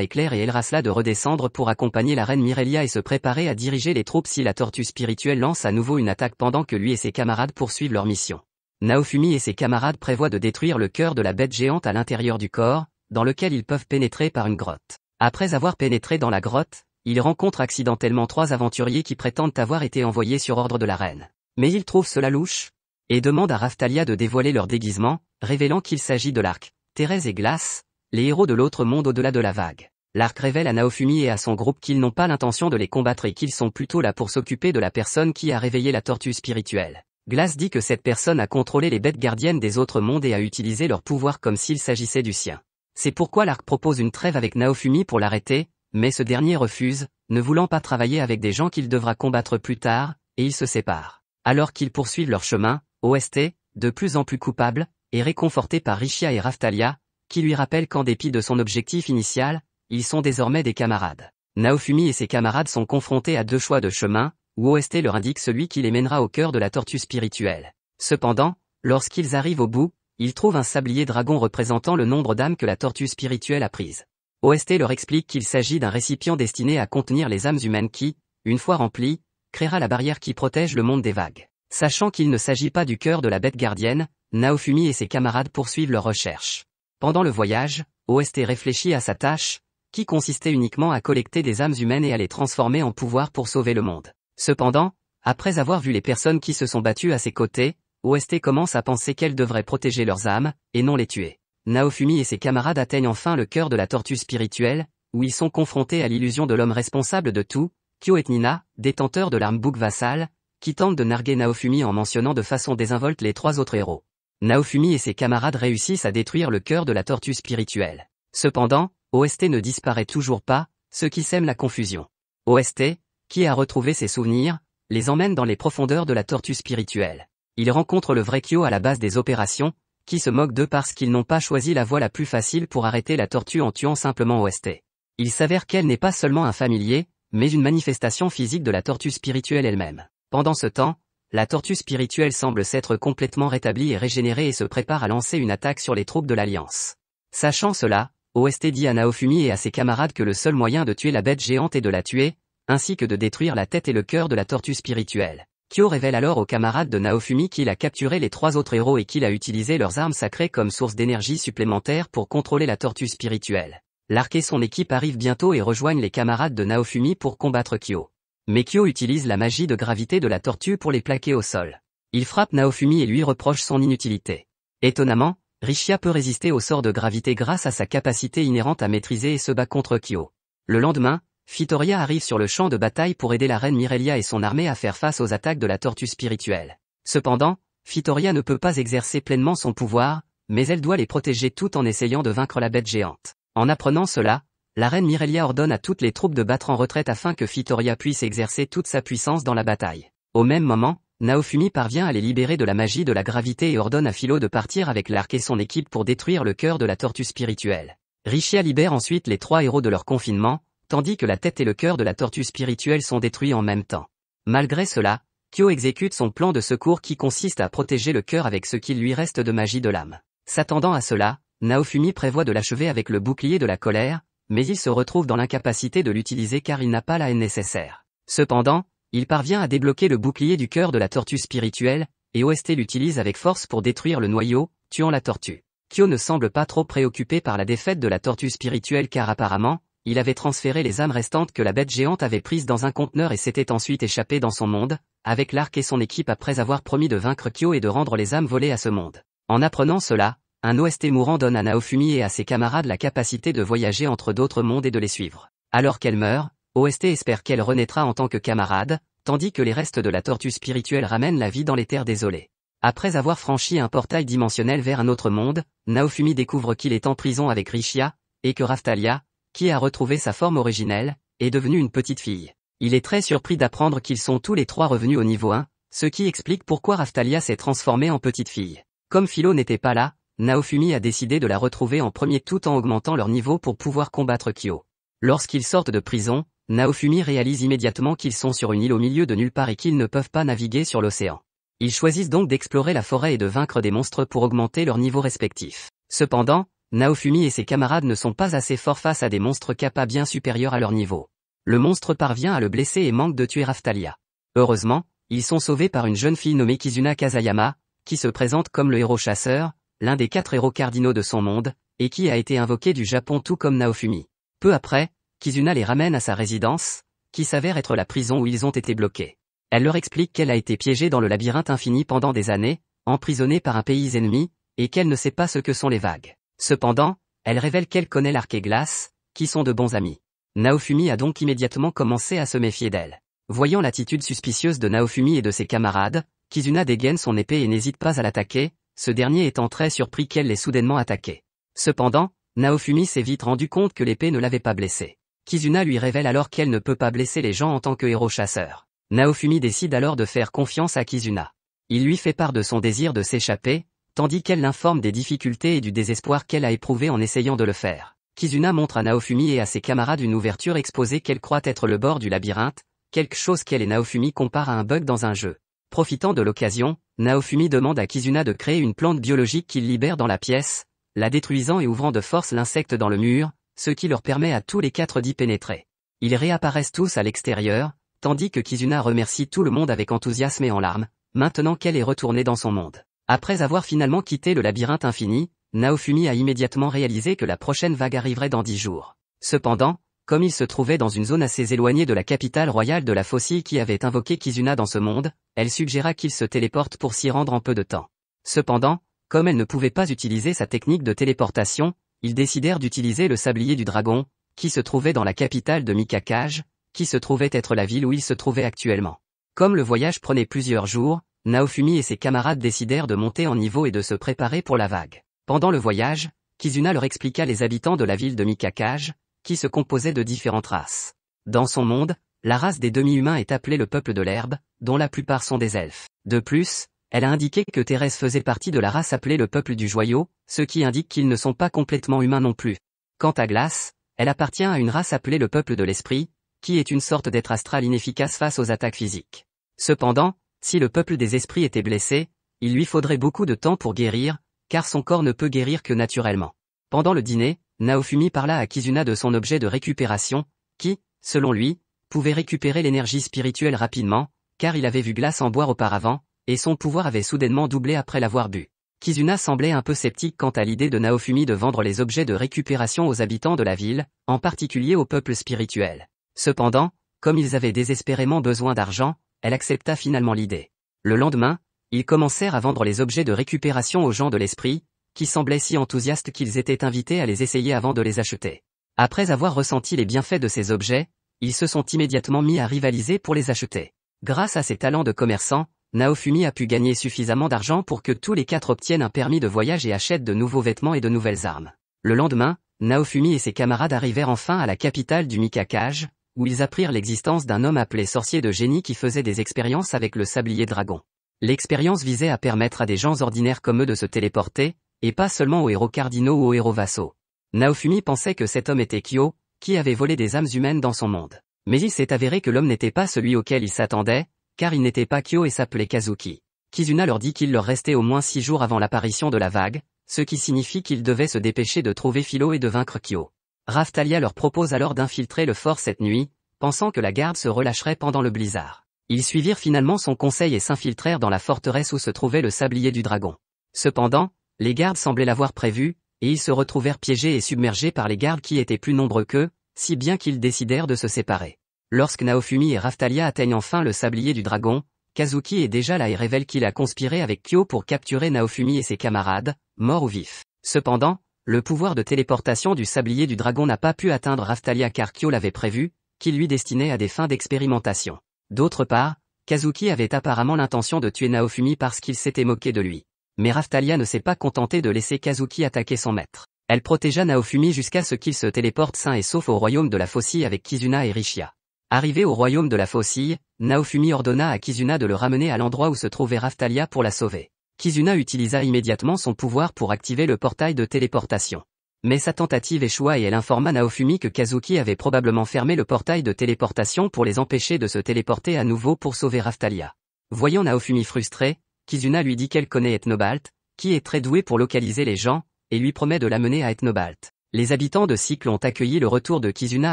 Éclair et Elrasla de redescendre pour accompagner la reine Mirelia et se préparer à diriger les troupes si la tortue spirituelle lance à nouveau une attaque pendant que lui et ses camarades poursuivent leur mission. Naofumi et ses camarades prévoient de détruire le cœur de la bête géante à l'intérieur du corps, dans lequel ils peuvent pénétrer par une grotte. Après avoir pénétré dans la grotte, il rencontre accidentellement trois aventuriers qui prétendent avoir été envoyés sur ordre de la reine. Mais il trouve cela louche, et demande à Raftalia de dévoiler leur déguisement, révélant qu'il s'agit de l'arc, Thérèse et Glace, les héros de l'autre monde au-delà de la vague. L'arc révèle à Naofumi et à son groupe qu'ils n'ont pas l'intention de les combattre et qu'ils sont plutôt là pour s'occuper de la personne qui a réveillé la tortue spirituelle. Glace dit que cette personne a contrôlé les bêtes gardiennes des autres mondes et a utilisé leur pouvoir comme s'il s'agissait du sien. C'est pourquoi l'Arc propose une trêve avec Naofumi pour l'arrêter, mais ce dernier refuse, ne voulant pas travailler avec des gens qu'il devra combattre plus tard, et ils se séparent. Alors qu'ils poursuivent leur chemin, OST, de plus en plus coupable, est réconforté par Rishia et Raftalia, qui lui rappellent qu'en dépit de son objectif initial, ils sont désormais des camarades. Naofumi et ses camarades sont confrontés à deux choix de chemin, où OST leur indique celui qui les mènera au cœur de la tortue spirituelle. Cependant, lorsqu'ils arrivent au bout, ils trouvent un sablier dragon représentant le nombre d'âmes que la tortue spirituelle a prises. OST leur explique qu'il s'agit d'un récipient destiné à contenir les âmes humaines qui, une fois remplies, créera la barrière qui protège le monde des vagues. Sachant qu'il ne s'agit pas du cœur de la bête gardienne, Naofumi et ses camarades poursuivent leurs recherches. Pendant le voyage, OST réfléchit à sa tâche, qui consistait uniquement à collecter des âmes humaines et à les transformer en pouvoir pour sauver le monde. Cependant, après avoir vu les personnes qui se sont battues à ses côtés, OST commence à penser qu'elles devraient protéger leurs âmes, et non les tuer. Naofumi et ses camarades atteignent enfin le cœur de la tortue spirituelle, où ils sont confrontés à l'illusion de l'homme responsable de tout, Kyo et Nina, détenteur de l'arme Bouc Vassal, qui tente de narguer Naofumi en mentionnant de façon désinvolte les trois autres héros. Naofumi et ses camarades réussissent à détruire le cœur de la tortue spirituelle. Cependant, OST ne disparaît toujours pas, ce qui sème la confusion. OST, qui a retrouvé ses souvenirs, les emmène dans les profondeurs de la tortue spirituelle. Ils rencontre le vrai Kyo à la base des opérations, qui se moque d'eux parce qu'ils n'ont pas choisi la voie la plus facile pour arrêter la tortue en tuant simplement OST. Il s'avère qu'elle n'est pas seulement un familier, mais une manifestation physique de la tortue spirituelle elle-même. Pendant ce temps, la tortue spirituelle semble s'être complètement rétablie et régénérée et se prépare à lancer une attaque sur les troupes de l'Alliance. Sachant cela, OST dit à Naofumi et à ses camarades que le seul moyen de tuer la bête géante est de la tuer, ainsi que de détruire la tête et le cœur de la tortue spirituelle. Kyo révèle alors aux camarades de Naofumi qu'il a capturé les trois autres héros et qu'il a utilisé leurs armes sacrées comme source d'énergie supplémentaire pour contrôler la tortue spirituelle. L'arc et son équipe arrivent bientôt et rejoignent les camarades de Naofumi pour combattre Kyo. Mais Kyo utilise la magie de gravité de la tortue pour les plaquer au sol. Il frappe Naofumi et lui reproche son inutilité. Étonnamment, Rishia peut résister au sort de gravité grâce à sa capacité inhérente à maîtriser et se bat contre Kyo. Le lendemain, Fitoria arrive sur le champ de bataille pour aider la reine Mirelia et son armée à faire face aux attaques de la tortue spirituelle. Cependant, Fitoria ne peut pas exercer pleinement son pouvoir, mais elle doit les protéger tout en essayant de vaincre la bête géante. En apprenant cela, la reine Mirelia ordonne à toutes les troupes de battre en retraite afin que Fitoria puisse exercer toute sa puissance dans la bataille. Au même moment, Naofumi parvient à les libérer de la magie de la gravité et ordonne à Philo de partir avec l'arc et son équipe pour détruire le cœur de la tortue spirituelle. Richia libère ensuite les trois héros de leur confinement, tandis que la tête et le cœur de la tortue spirituelle sont détruits en même temps. Malgré cela, Kyo exécute son plan de secours qui consiste à protéger le cœur avec ce qu'il lui reste de magie de l'âme. S'attendant à cela, Naofumi prévoit de l'achever avec le bouclier de la colère, mais il se retrouve dans l'incapacité de l'utiliser car il n'a pas la haine nécessaire. Cependant, il parvient à débloquer le bouclier du cœur de la tortue spirituelle, et OST l'utilise avec force pour détruire le noyau, tuant la tortue. Kyo ne semble pas trop préoccupé par la défaite de la tortue spirituelle car apparemment, il avait transféré les âmes restantes que la bête géante avait prises dans un conteneur et s'était ensuite échappé dans son monde, avec l'arc et son équipe après avoir promis de vaincre Kyo et de rendre les âmes volées à ce monde. En apprenant cela, un OST mourant donne à Naofumi et à ses camarades la capacité de voyager entre d'autres mondes et de les suivre. Alors qu'elle meurt, OST espère qu'elle renaîtra en tant que camarade, tandis que les restes de la tortue spirituelle ramènent la vie dans les terres désolées. Après avoir franchi un portail dimensionnel vers un autre monde, Naofumi découvre qu'il est en prison avec Rishia, et que Raftalia, qui a retrouvé sa forme originelle, est devenue une petite fille. Il est très surpris d'apprendre qu'ils sont tous les trois revenus au niveau 1, ce qui explique pourquoi Raftalia s'est transformée en petite fille. Comme Philo n'était pas là, Naofumi a décidé de la retrouver en premier tout en augmentant leur niveau pour pouvoir combattre Kyo. Lorsqu'ils sortent de prison, Naofumi réalise immédiatement qu'ils sont sur une île au milieu de nulle part et qu'ils ne peuvent pas naviguer sur l'océan. Ils choisissent donc d'explorer la forêt et de vaincre des monstres pour augmenter leur niveau respectif. Cependant, Naofumi et ses camarades ne sont pas assez forts face à des monstres kappa bien supérieurs à leur niveau. Le monstre parvient à le blesser et manque de tuer Aftalia. Heureusement, ils sont sauvés par une jeune fille nommée Kizuna Kazayama, qui se présente comme le héros chasseur, l'un des quatre héros cardinaux de son monde, et qui a été invoqué du Japon tout comme Naofumi. Peu après, Kizuna les ramène à sa résidence, qui s'avère être la prison où ils ont été bloqués. Elle leur explique qu'elle a été piégée dans le labyrinthe infini pendant des années, emprisonnée par un pays ennemi, et qu'elle ne sait pas ce que sont les vagues. Cependant, elle révèle qu'elle connaît l'arc glace, qui sont de bons amis. Naofumi a donc immédiatement commencé à se méfier d'elle. Voyant l'attitude suspicieuse de Naofumi et de ses camarades, Kizuna dégaine son épée et n'hésite pas à l'attaquer, ce dernier étant très surpris qu'elle l'ait soudainement attaqué. Cependant, Naofumi s'est vite rendu compte que l'épée ne l'avait pas blessé. Kizuna lui révèle alors qu'elle ne peut pas blesser les gens en tant que héros chasseur. Naofumi décide alors de faire confiance à Kizuna. Il lui fait part de son désir de s'échapper, tandis qu'elle l'informe des difficultés et du désespoir qu'elle a éprouvé en essayant de le faire. Kizuna montre à Naofumi et à ses camarades une ouverture exposée qu'elle croit être le bord du labyrinthe, quelque chose qu'elle et Naofumi comparent à un bug dans un jeu. Profitant de l'occasion, Naofumi demande à Kizuna de créer une plante biologique qu'il libère dans la pièce, la détruisant et ouvrant de force l'insecte dans le mur, ce qui leur permet à tous les quatre d'y pénétrer. Ils réapparaissent tous à l'extérieur, tandis que Kizuna remercie tout le monde avec enthousiasme et en larmes, maintenant qu'elle est retournée dans son monde. Après avoir finalement quitté le labyrinthe infini, Naofumi a immédiatement réalisé que la prochaine vague arriverait dans dix jours. Cependant, comme il se trouvait dans une zone assez éloignée de la capitale royale de la fossile qui avait invoqué Kizuna dans ce monde, elle suggéra qu'il se téléporte pour s'y rendre en peu de temps. Cependant, comme elle ne pouvait pas utiliser sa technique de téléportation, ils décidèrent d'utiliser le sablier du dragon, qui se trouvait dans la capitale de Mikakage, qui se trouvait être la ville où il se trouvait actuellement. Comme le voyage prenait plusieurs jours, Naofumi et ses camarades décidèrent de monter en niveau et de se préparer pour la vague. Pendant le voyage, Kizuna leur expliqua les habitants de la ville de Mikakage, qui se composait de différentes races. Dans son monde, la race des demi-humains est appelée le peuple de l'herbe, dont la plupart sont des elfes. De plus, elle a indiqué que Thérèse faisait partie de la race appelée le peuple du joyau, ce qui indique qu'ils ne sont pas complètement humains non plus. Quant à Glace, elle appartient à une race appelée le peuple de l'esprit, qui est une sorte d'être astral inefficace face aux attaques physiques. Cependant, si le peuple des esprits était blessé, il lui faudrait beaucoup de temps pour guérir, car son corps ne peut guérir que naturellement. Pendant le dîner, Naofumi parla à Kizuna de son objet de récupération, qui, selon lui, pouvait récupérer l'énergie spirituelle rapidement, car il avait vu Glace en boire auparavant, et son pouvoir avait soudainement doublé après l'avoir bu. Kizuna semblait un peu sceptique quant à l'idée de Naofumi de vendre les objets de récupération aux habitants de la ville, en particulier au peuple spirituel. Cependant, comme ils avaient désespérément besoin d'argent, elle accepta finalement l'idée. Le lendemain, ils commencèrent à vendre les objets de récupération aux gens de l'esprit, qui semblaient si enthousiastes qu'ils étaient invités à les essayer avant de les acheter. Après avoir ressenti les bienfaits de ces objets, ils se sont immédiatement mis à rivaliser pour les acheter. Grâce à ses talents de commerçant, Naofumi a pu gagner suffisamment d'argent pour que tous les quatre obtiennent un permis de voyage et achètent de nouveaux vêtements et de nouvelles armes. Le lendemain, Naofumi et ses camarades arrivèrent enfin à la capitale du Mikakage, où ils apprirent l'existence d'un homme appelé sorcier de génie qui faisait des expériences avec le sablier dragon. L'expérience visait à permettre à des gens ordinaires comme eux de se téléporter, et pas seulement aux héros cardinaux ou aux héros vassaux. Naofumi pensait que cet homme était Kyo, qui avait volé des âmes humaines dans son monde. Mais il s'est avéré que l'homme n'était pas celui auquel il s'attendait, car il n'était pas Kyo et s'appelait Kazuki. Kizuna leur dit qu'il leur restait au moins six jours avant l'apparition de la vague, ce qui signifie qu'ils devaient se dépêcher de trouver Philo et de vaincre Kyo. Raftalia leur propose alors d'infiltrer le fort cette nuit, pensant que la garde se relâcherait pendant le blizzard. Ils suivirent finalement son conseil et s'infiltrèrent dans la forteresse où se trouvait le sablier du dragon. Cependant, les gardes semblaient l'avoir prévu, et ils se retrouvèrent piégés et submergés par les gardes qui étaient plus nombreux qu'eux, si bien qu'ils décidèrent de se séparer. Lorsque Naofumi et Raftalia atteignent enfin le sablier du dragon, Kazuki est déjà là et révèle qu'il a conspiré avec Kyo pour capturer Naofumi et ses camarades, morts ou vifs. Cependant, le pouvoir de téléportation du sablier du dragon n'a pas pu atteindre Raftalia car Kyo l'avait prévu, qui lui destinait à des fins d'expérimentation. D'autre part, Kazuki avait apparemment l'intention de tuer Naofumi parce qu'il s'était moqué de lui. Mais Raftalia ne s'est pas contentée de laisser Kazuki attaquer son maître. Elle protégea Naofumi jusqu'à ce qu'il se téléporte sain et sauf au royaume de la faucille avec Kizuna et Rishia. Arrivé au royaume de la faucille, Naofumi ordonna à Kizuna de le ramener à l'endroit où se trouvait Raftalia pour la sauver. Kizuna utilisa immédiatement son pouvoir pour activer le portail de téléportation. Mais sa tentative échoua et elle informa Naofumi que Kazuki avait probablement fermé le portail de téléportation pour les empêcher de se téléporter à nouveau pour sauver Raftalia. Voyant Naofumi frustré, Kizuna lui dit qu'elle connaît Ethnobalt, qui est très doué pour localiser les gens, et lui promet de l'amener à Ethnobalt. Les habitants de Cycle ont accueilli le retour de Kizuna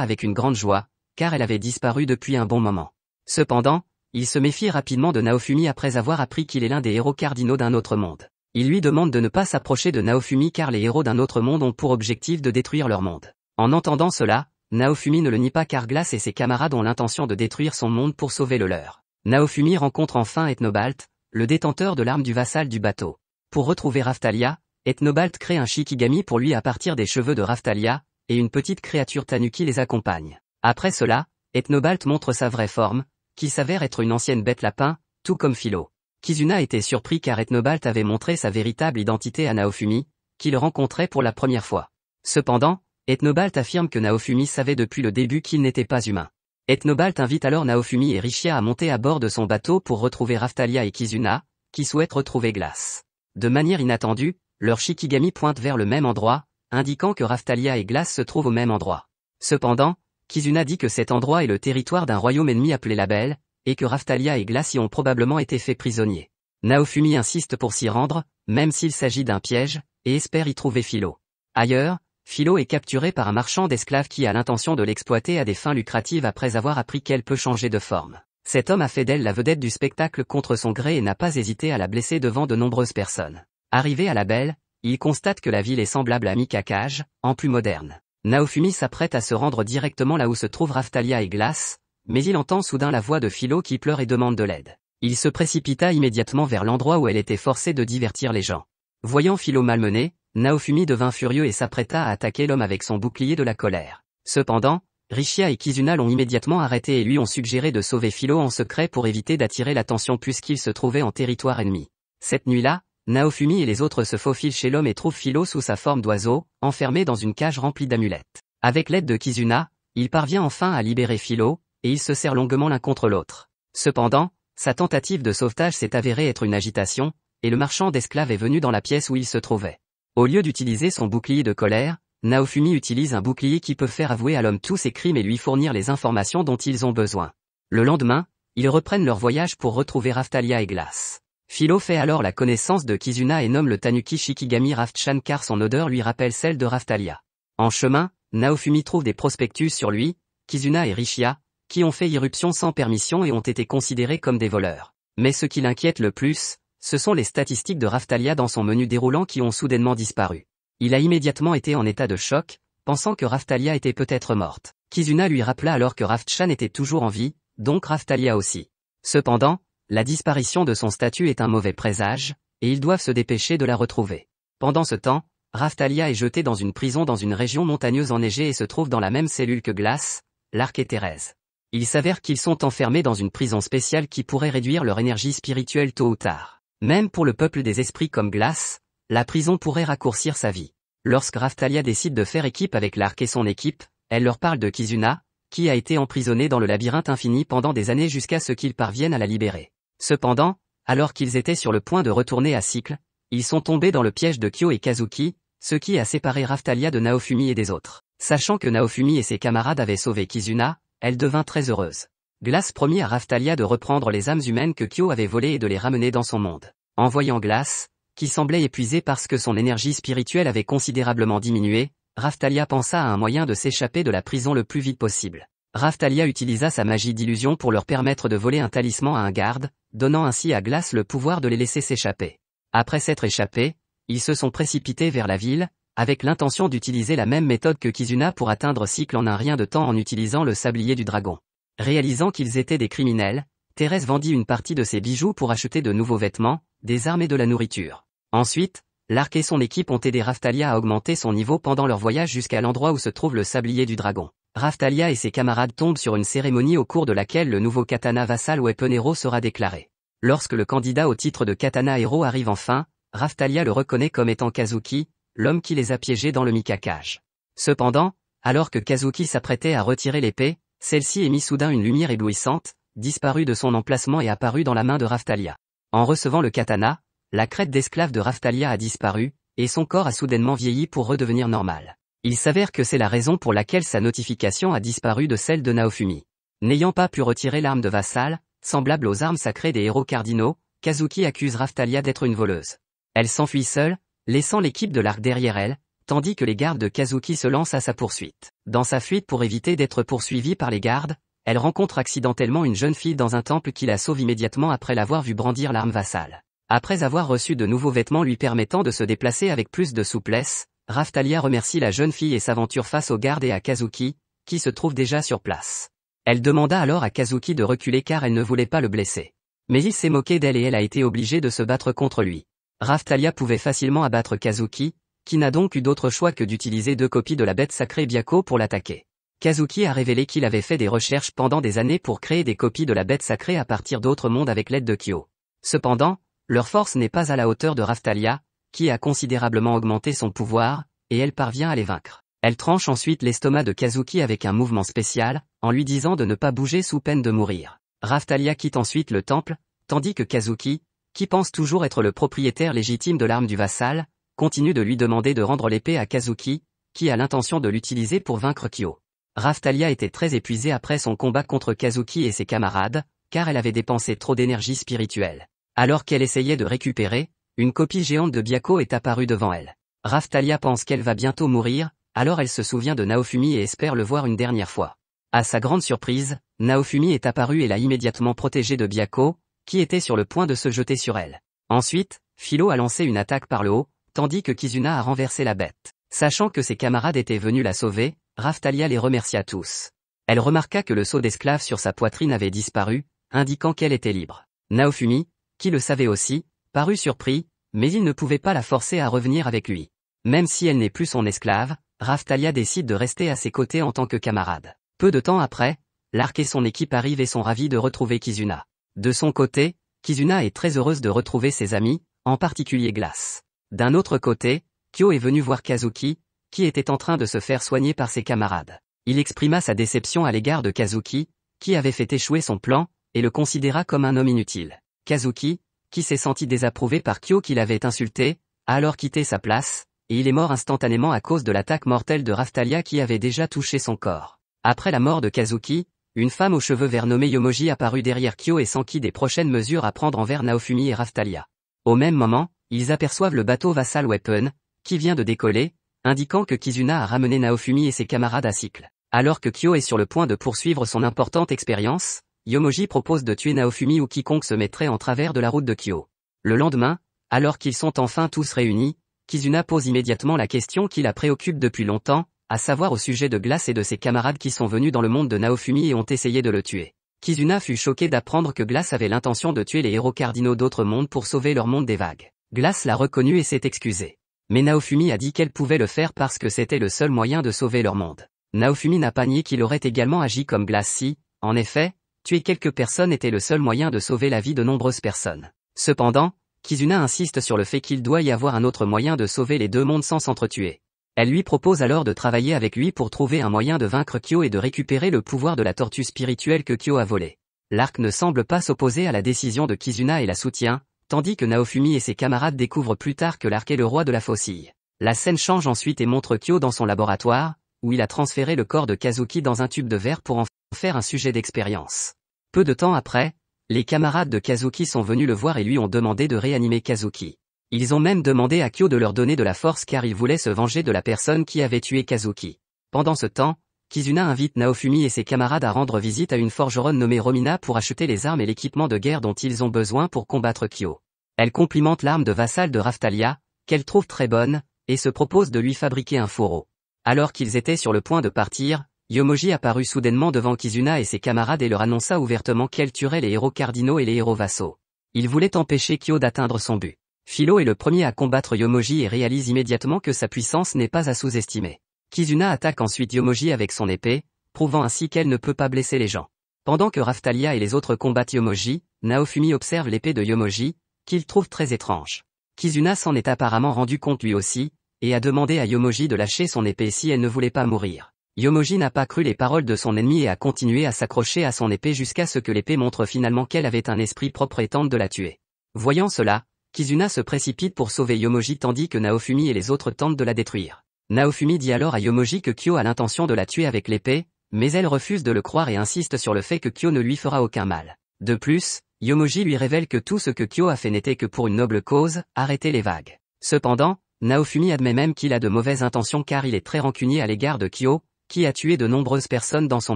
avec une grande joie, car elle avait disparu depuis un bon moment. Cependant, il se méfie rapidement de Naofumi après avoir appris qu'il est l'un des héros cardinaux d'un autre monde. Il lui demande de ne pas s'approcher de Naofumi car les héros d'un autre monde ont pour objectif de détruire leur monde. En entendant cela, Naofumi ne le nie pas car Glace et ses camarades ont l'intention de détruire son monde pour sauver le leur. Naofumi rencontre enfin Ethnobalt, le détenteur de l'arme du vassal du bateau. Pour retrouver Raftalia, Ethnobalt crée un Shikigami pour lui à partir des cheveux de Raftalia, et une petite créature Tanuki les accompagne. Après cela, Ethnobalt montre sa vraie forme, qui s'avère être une ancienne bête lapin, tout comme Philo. Kizuna était surpris car Ethnobalt avait montré sa véritable identité à Naofumi, qu'il rencontrait pour la première fois. Cependant, Ethnobalt affirme que Naofumi savait depuis le début qu'il n'était pas humain. Ethnobalt invite alors Naofumi et Richia à monter à bord de son bateau pour retrouver Raftalia et Kizuna, qui souhaitent retrouver Glace. De manière inattendue, leur Shikigami pointe vers le même endroit, indiquant que Raftalia et Glace se trouvent au même endroit. Cependant, Kizuna dit que cet endroit est le territoire d'un royaume ennemi appelé belle et que Raftalia et Glace ont probablement été faits prisonniers. Naofumi insiste pour s'y rendre, même s'il s'agit d'un piège, et espère y trouver Philo. Ailleurs, Philo est capturé par un marchand d'esclaves qui a l'intention de l'exploiter à des fins lucratives après avoir appris qu'elle peut changer de forme. Cet homme a fait d'elle la vedette du spectacle contre son gré et n'a pas hésité à la blesser devant de nombreuses personnes. Arrivé à la belle, il constate que la ville est semblable à Mikakage, en plus moderne. Naofumi s'apprête à se rendre directement là où se trouvent Raftalia et Glace, mais il entend soudain la voix de Philo qui pleure et demande de l'aide. Il se précipita immédiatement vers l'endroit où elle était forcée de divertir les gens. Voyant Philo malmené, Naofumi devint furieux et s'apprêta à attaquer l'homme avec son bouclier de la colère. Cependant, Rishia et Kizuna l'ont immédiatement arrêté et lui ont suggéré de sauver Philo en secret pour éviter d'attirer l'attention puisqu'il se trouvait en territoire ennemi. Cette nuit-là, Naofumi et les autres se faufilent chez l'homme et trouvent Philo sous sa forme d'oiseau, enfermé dans une cage remplie d'amulettes. Avec l'aide de Kizuna, il parvient enfin à libérer Philo, et ils se serrent longuement l'un contre l'autre. Cependant, sa tentative de sauvetage s'est avérée être une agitation, et le marchand d'esclaves est venu dans la pièce où il se trouvait. Au lieu d'utiliser son bouclier de colère, Naofumi utilise un bouclier qui peut faire avouer à l'homme tous ses crimes et lui fournir les informations dont ils ont besoin. Le lendemain, ils reprennent leur voyage pour retrouver Raftalia et Glace. Philo fait alors la connaissance de Kizuna et nomme le tanuki Shikigami Raftchan car son odeur lui rappelle celle de Raftalia. En chemin, Naofumi trouve des prospectus sur lui, Kizuna et Rishia, qui ont fait irruption sans permission et ont été considérés comme des voleurs. Mais ce qui l'inquiète le plus, ce sont les statistiques de Raftalia dans son menu déroulant qui ont soudainement disparu. Il a immédiatement été en état de choc, pensant que Raftalia était peut-être morte. Kizuna lui rappela alors que Raftchan était toujours en vie, donc Raftalia aussi. Cependant, la disparition de son statut est un mauvais présage, et ils doivent se dépêcher de la retrouver. Pendant ce temps, Raftalia est jetée dans une prison dans une région montagneuse enneigée et se trouve dans la même cellule que Glace, l'Arc et Thérèse. Il s'avère qu'ils sont enfermés dans une prison spéciale qui pourrait réduire leur énergie spirituelle tôt ou tard. Même pour le peuple des esprits comme Glace, la prison pourrait raccourcir sa vie. Lorsque Raftalia décide de faire équipe avec l'Arc et son équipe, elle leur parle de Kizuna, qui a été emprisonnée dans le labyrinthe infini pendant des années jusqu'à ce qu'ils parviennent à la libérer. Cependant, alors qu'ils étaient sur le point de retourner à Cycle, ils sont tombés dans le piège de Kyo et Kazuki, ce qui a séparé Raftalia de Naofumi et des autres. Sachant que Naofumi et ses camarades avaient sauvé Kizuna, elle devint très heureuse. Glace promit à Raftalia de reprendre les âmes humaines que Kyo avait volées et de les ramener dans son monde. En voyant Glace, qui semblait épuisée parce que son énergie spirituelle avait considérablement diminué, Raftalia pensa à un moyen de s'échapper de la prison le plus vite possible. Raftalia utilisa sa magie d'illusion pour leur permettre de voler un talisman à un garde, donnant ainsi à Glace le pouvoir de les laisser s'échapper. Après s'être échappés, ils se sont précipités vers la ville, avec l'intention d'utiliser la même méthode que Kizuna pour atteindre Cycle en un rien de temps en utilisant le sablier du dragon. Réalisant qu'ils étaient des criminels, Thérèse vendit une partie de ses bijoux pour acheter de nouveaux vêtements, des armes et de la nourriture. Ensuite, L'arc et son équipe ont aidé Raftalia à augmenter son niveau pendant leur voyage jusqu'à l'endroit où se trouve le sablier du dragon. Raftalia et ses camarades tombent sur une cérémonie au cours de laquelle le nouveau katana vassal Weapon Hero sera déclaré. Lorsque le candidat au titre de katana Hero arrive enfin, Raftalia le reconnaît comme étant Kazuki, l'homme qui les a piégés dans le Mikakage. Cependant, alors que Kazuki s'apprêtait à retirer l'épée, celle-ci émit soudain une lumière éblouissante, disparut de son emplacement et apparut dans la main de Raftalia. En recevant le katana, la crête d'esclave de Raftalia a disparu, et son corps a soudainement vieilli pour redevenir normal. Il s'avère que c'est la raison pour laquelle sa notification a disparu de celle de Naofumi. N'ayant pas pu retirer l'arme de Vassal, semblable aux armes sacrées des héros cardinaux, Kazuki accuse Raftalia d'être une voleuse. Elle s'enfuit seule, laissant l'équipe de l'arc derrière elle, tandis que les gardes de Kazuki se lancent à sa poursuite. Dans sa fuite pour éviter d'être poursuivie par les gardes, elle rencontre accidentellement une jeune fille dans un temple qui la sauve immédiatement après l'avoir vue brandir l'arme Vassal. Après avoir reçu de nouveaux vêtements lui permettant de se déplacer avec plus de souplesse, Raftalia remercie la jeune fille et s'aventure face au gardes et à Kazuki, qui se trouve déjà sur place. Elle demanda alors à Kazuki de reculer car elle ne voulait pas le blesser. Mais il s'est moqué d'elle et elle a été obligée de se battre contre lui. Raftalia pouvait facilement abattre Kazuki, qui n'a donc eu d'autre choix que d'utiliser deux copies de la bête sacrée Biako pour l'attaquer. Kazuki a révélé qu'il avait fait des recherches pendant des années pour créer des copies de la bête sacrée à partir d'autres mondes avec l'aide de Kyo. Cependant, leur force n'est pas à la hauteur de Raftalia, qui a considérablement augmenté son pouvoir, et elle parvient à les vaincre. Elle tranche ensuite l'estomac de Kazuki avec un mouvement spécial, en lui disant de ne pas bouger sous peine de mourir. Raftalia quitte ensuite le temple, tandis que Kazuki, qui pense toujours être le propriétaire légitime de l'arme du vassal, continue de lui demander de rendre l'épée à Kazuki, qui a l'intention de l'utiliser pour vaincre Kyo. Raftalia était très épuisée après son combat contre Kazuki et ses camarades, car elle avait dépensé trop d'énergie spirituelle. Alors qu'elle essayait de récupérer, une copie géante de Biako est apparue devant elle. Raftalia pense qu'elle va bientôt mourir, alors elle se souvient de Naofumi et espère le voir une dernière fois. À sa grande surprise, Naofumi est apparue et l'a immédiatement protégée de Biako, qui était sur le point de se jeter sur elle. Ensuite, Philo a lancé une attaque par le haut, tandis que Kizuna a renversé la bête. Sachant que ses camarades étaient venus la sauver, Raftalia les remercia tous. Elle remarqua que le seau d'esclave sur sa poitrine avait disparu, indiquant qu'elle était libre. Naofumi, qui le savait aussi, parut surpris, mais il ne pouvait pas la forcer à revenir avec lui. Même si elle n'est plus son esclave, Raftalia décide de rester à ses côtés en tant que camarade. Peu de temps après, Lark et son équipe arrivent et sont ravis de retrouver Kizuna. De son côté, Kizuna est très heureuse de retrouver ses amis, en particulier Glass. D'un autre côté, Kyo est venu voir Kazuki, qui était en train de se faire soigner par ses camarades. Il exprima sa déception à l'égard de Kazuki, qui avait fait échouer son plan, et le considéra comme un homme inutile. Kazuki, qui s'est senti désapprouvé par Kyo qui l'avait insulté, a alors quitté sa place, et il est mort instantanément à cause de l'attaque mortelle de Raftalia qui avait déjà touché son corps. Après la mort de Kazuki, une femme aux cheveux verts nommée Yomoji apparut derrière Kyo et s'enquit des prochaines mesures à prendre envers Naofumi et Raftalia. Au même moment, ils aperçoivent le bateau Vassal Weapon, qui vient de décoller, indiquant que Kizuna a ramené Naofumi et ses camarades à cycle. Alors que Kyo est sur le point de poursuivre son importante expérience, Yomoji propose de tuer Naofumi ou quiconque se mettrait en travers de la route de Kyo. Le lendemain, alors qu'ils sont enfin tous réunis, Kizuna pose immédiatement la question qui la préoccupe depuis longtemps, à savoir au sujet de Glace et de ses camarades qui sont venus dans le monde de Naofumi et ont essayé de le tuer. Kizuna fut choquée d'apprendre que Glace avait l'intention de tuer les héros cardinaux d'autres mondes pour sauver leur monde des vagues. Glace l'a reconnu et s'est excusé. Mais Naofumi a dit qu'elle pouvait le faire parce que c'était le seul moyen de sauver leur monde. Naofumi n'a pas nié qu'il aurait également agi comme Glace si, en effet, Tuer quelques personnes était le seul moyen de sauver la vie de nombreuses personnes. Cependant, Kizuna insiste sur le fait qu'il doit y avoir un autre moyen de sauver les deux mondes sans s'entretuer. Elle lui propose alors de travailler avec lui pour trouver un moyen de vaincre Kyo et de récupérer le pouvoir de la tortue spirituelle que Kyo a volé. L'arc ne semble pas s'opposer à la décision de Kizuna et la soutient, tandis que Naofumi et ses camarades découvrent plus tard que l'arc est le roi de la faucille. La scène change ensuite et montre Kyo dans son laboratoire, où il a transféré le corps de Kazuki dans un tube de verre pour en faire un sujet d'expérience. Peu de temps après, les camarades de Kazuki sont venus le voir et lui ont demandé de réanimer Kazuki. Ils ont même demandé à Kyo de leur donner de la force car ils voulaient se venger de la personne qui avait tué Kazuki. Pendant ce temps, Kizuna invite Naofumi et ses camarades à rendre visite à une forgeronne nommée Romina pour acheter les armes et l'équipement de guerre dont ils ont besoin pour combattre Kyo. Elle complimente l'arme de vassal de Raftalia, qu'elle trouve très bonne, et se propose de lui fabriquer un fourreau. Alors qu'ils étaient sur le point de partir, Yomoji apparut soudainement devant Kizuna et ses camarades et leur annonça ouvertement qu'elle tuerait les héros cardinaux et les héros vassaux. Il voulait empêcher Kyo d'atteindre son but. Philo est le premier à combattre Yomoji et réalise immédiatement que sa puissance n'est pas à sous-estimer. Kizuna attaque ensuite Yomoji avec son épée, prouvant ainsi qu'elle ne peut pas blesser les gens. Pendant que Raftalia et les autres combattent Yomoji, Naofumi observe l'épée de Yomoji, qu'il trouve très étrange. Kizuna s'en est apparemment rendu compte lui aussi, et a demandé à Yomoji de lâcher son épée si elle ne voulait pas mourir. Yomoji n'a pas cru les paroles de son ennemi et a continué à s'accrocher à son épée jusqu'à ce que l'épée montre finalement qu'elle avait un esprit propre et tente de la tuer. Voyant cela, Kizuna se précipite pour sauver Yomoji tandis que Naofumi et les autres tentent de la détruire. Naofumi dit alors à Yomoji que Kyo a l'intention de la tuer avec l'épée, mais elle refuse de le croire et insiste sur le fait que Kyo ne lui fera aucun mal. De plus, Yomoji lui révèle que tout ce que Kyo a fait n'était que pour une noble cause, arrêter les vagues. Cependant, Naofumi admet même qu'il a de mauvaises intentions car il est très rancunier à l'égard de Kyo, qui a tué de nombreuses personnes dans son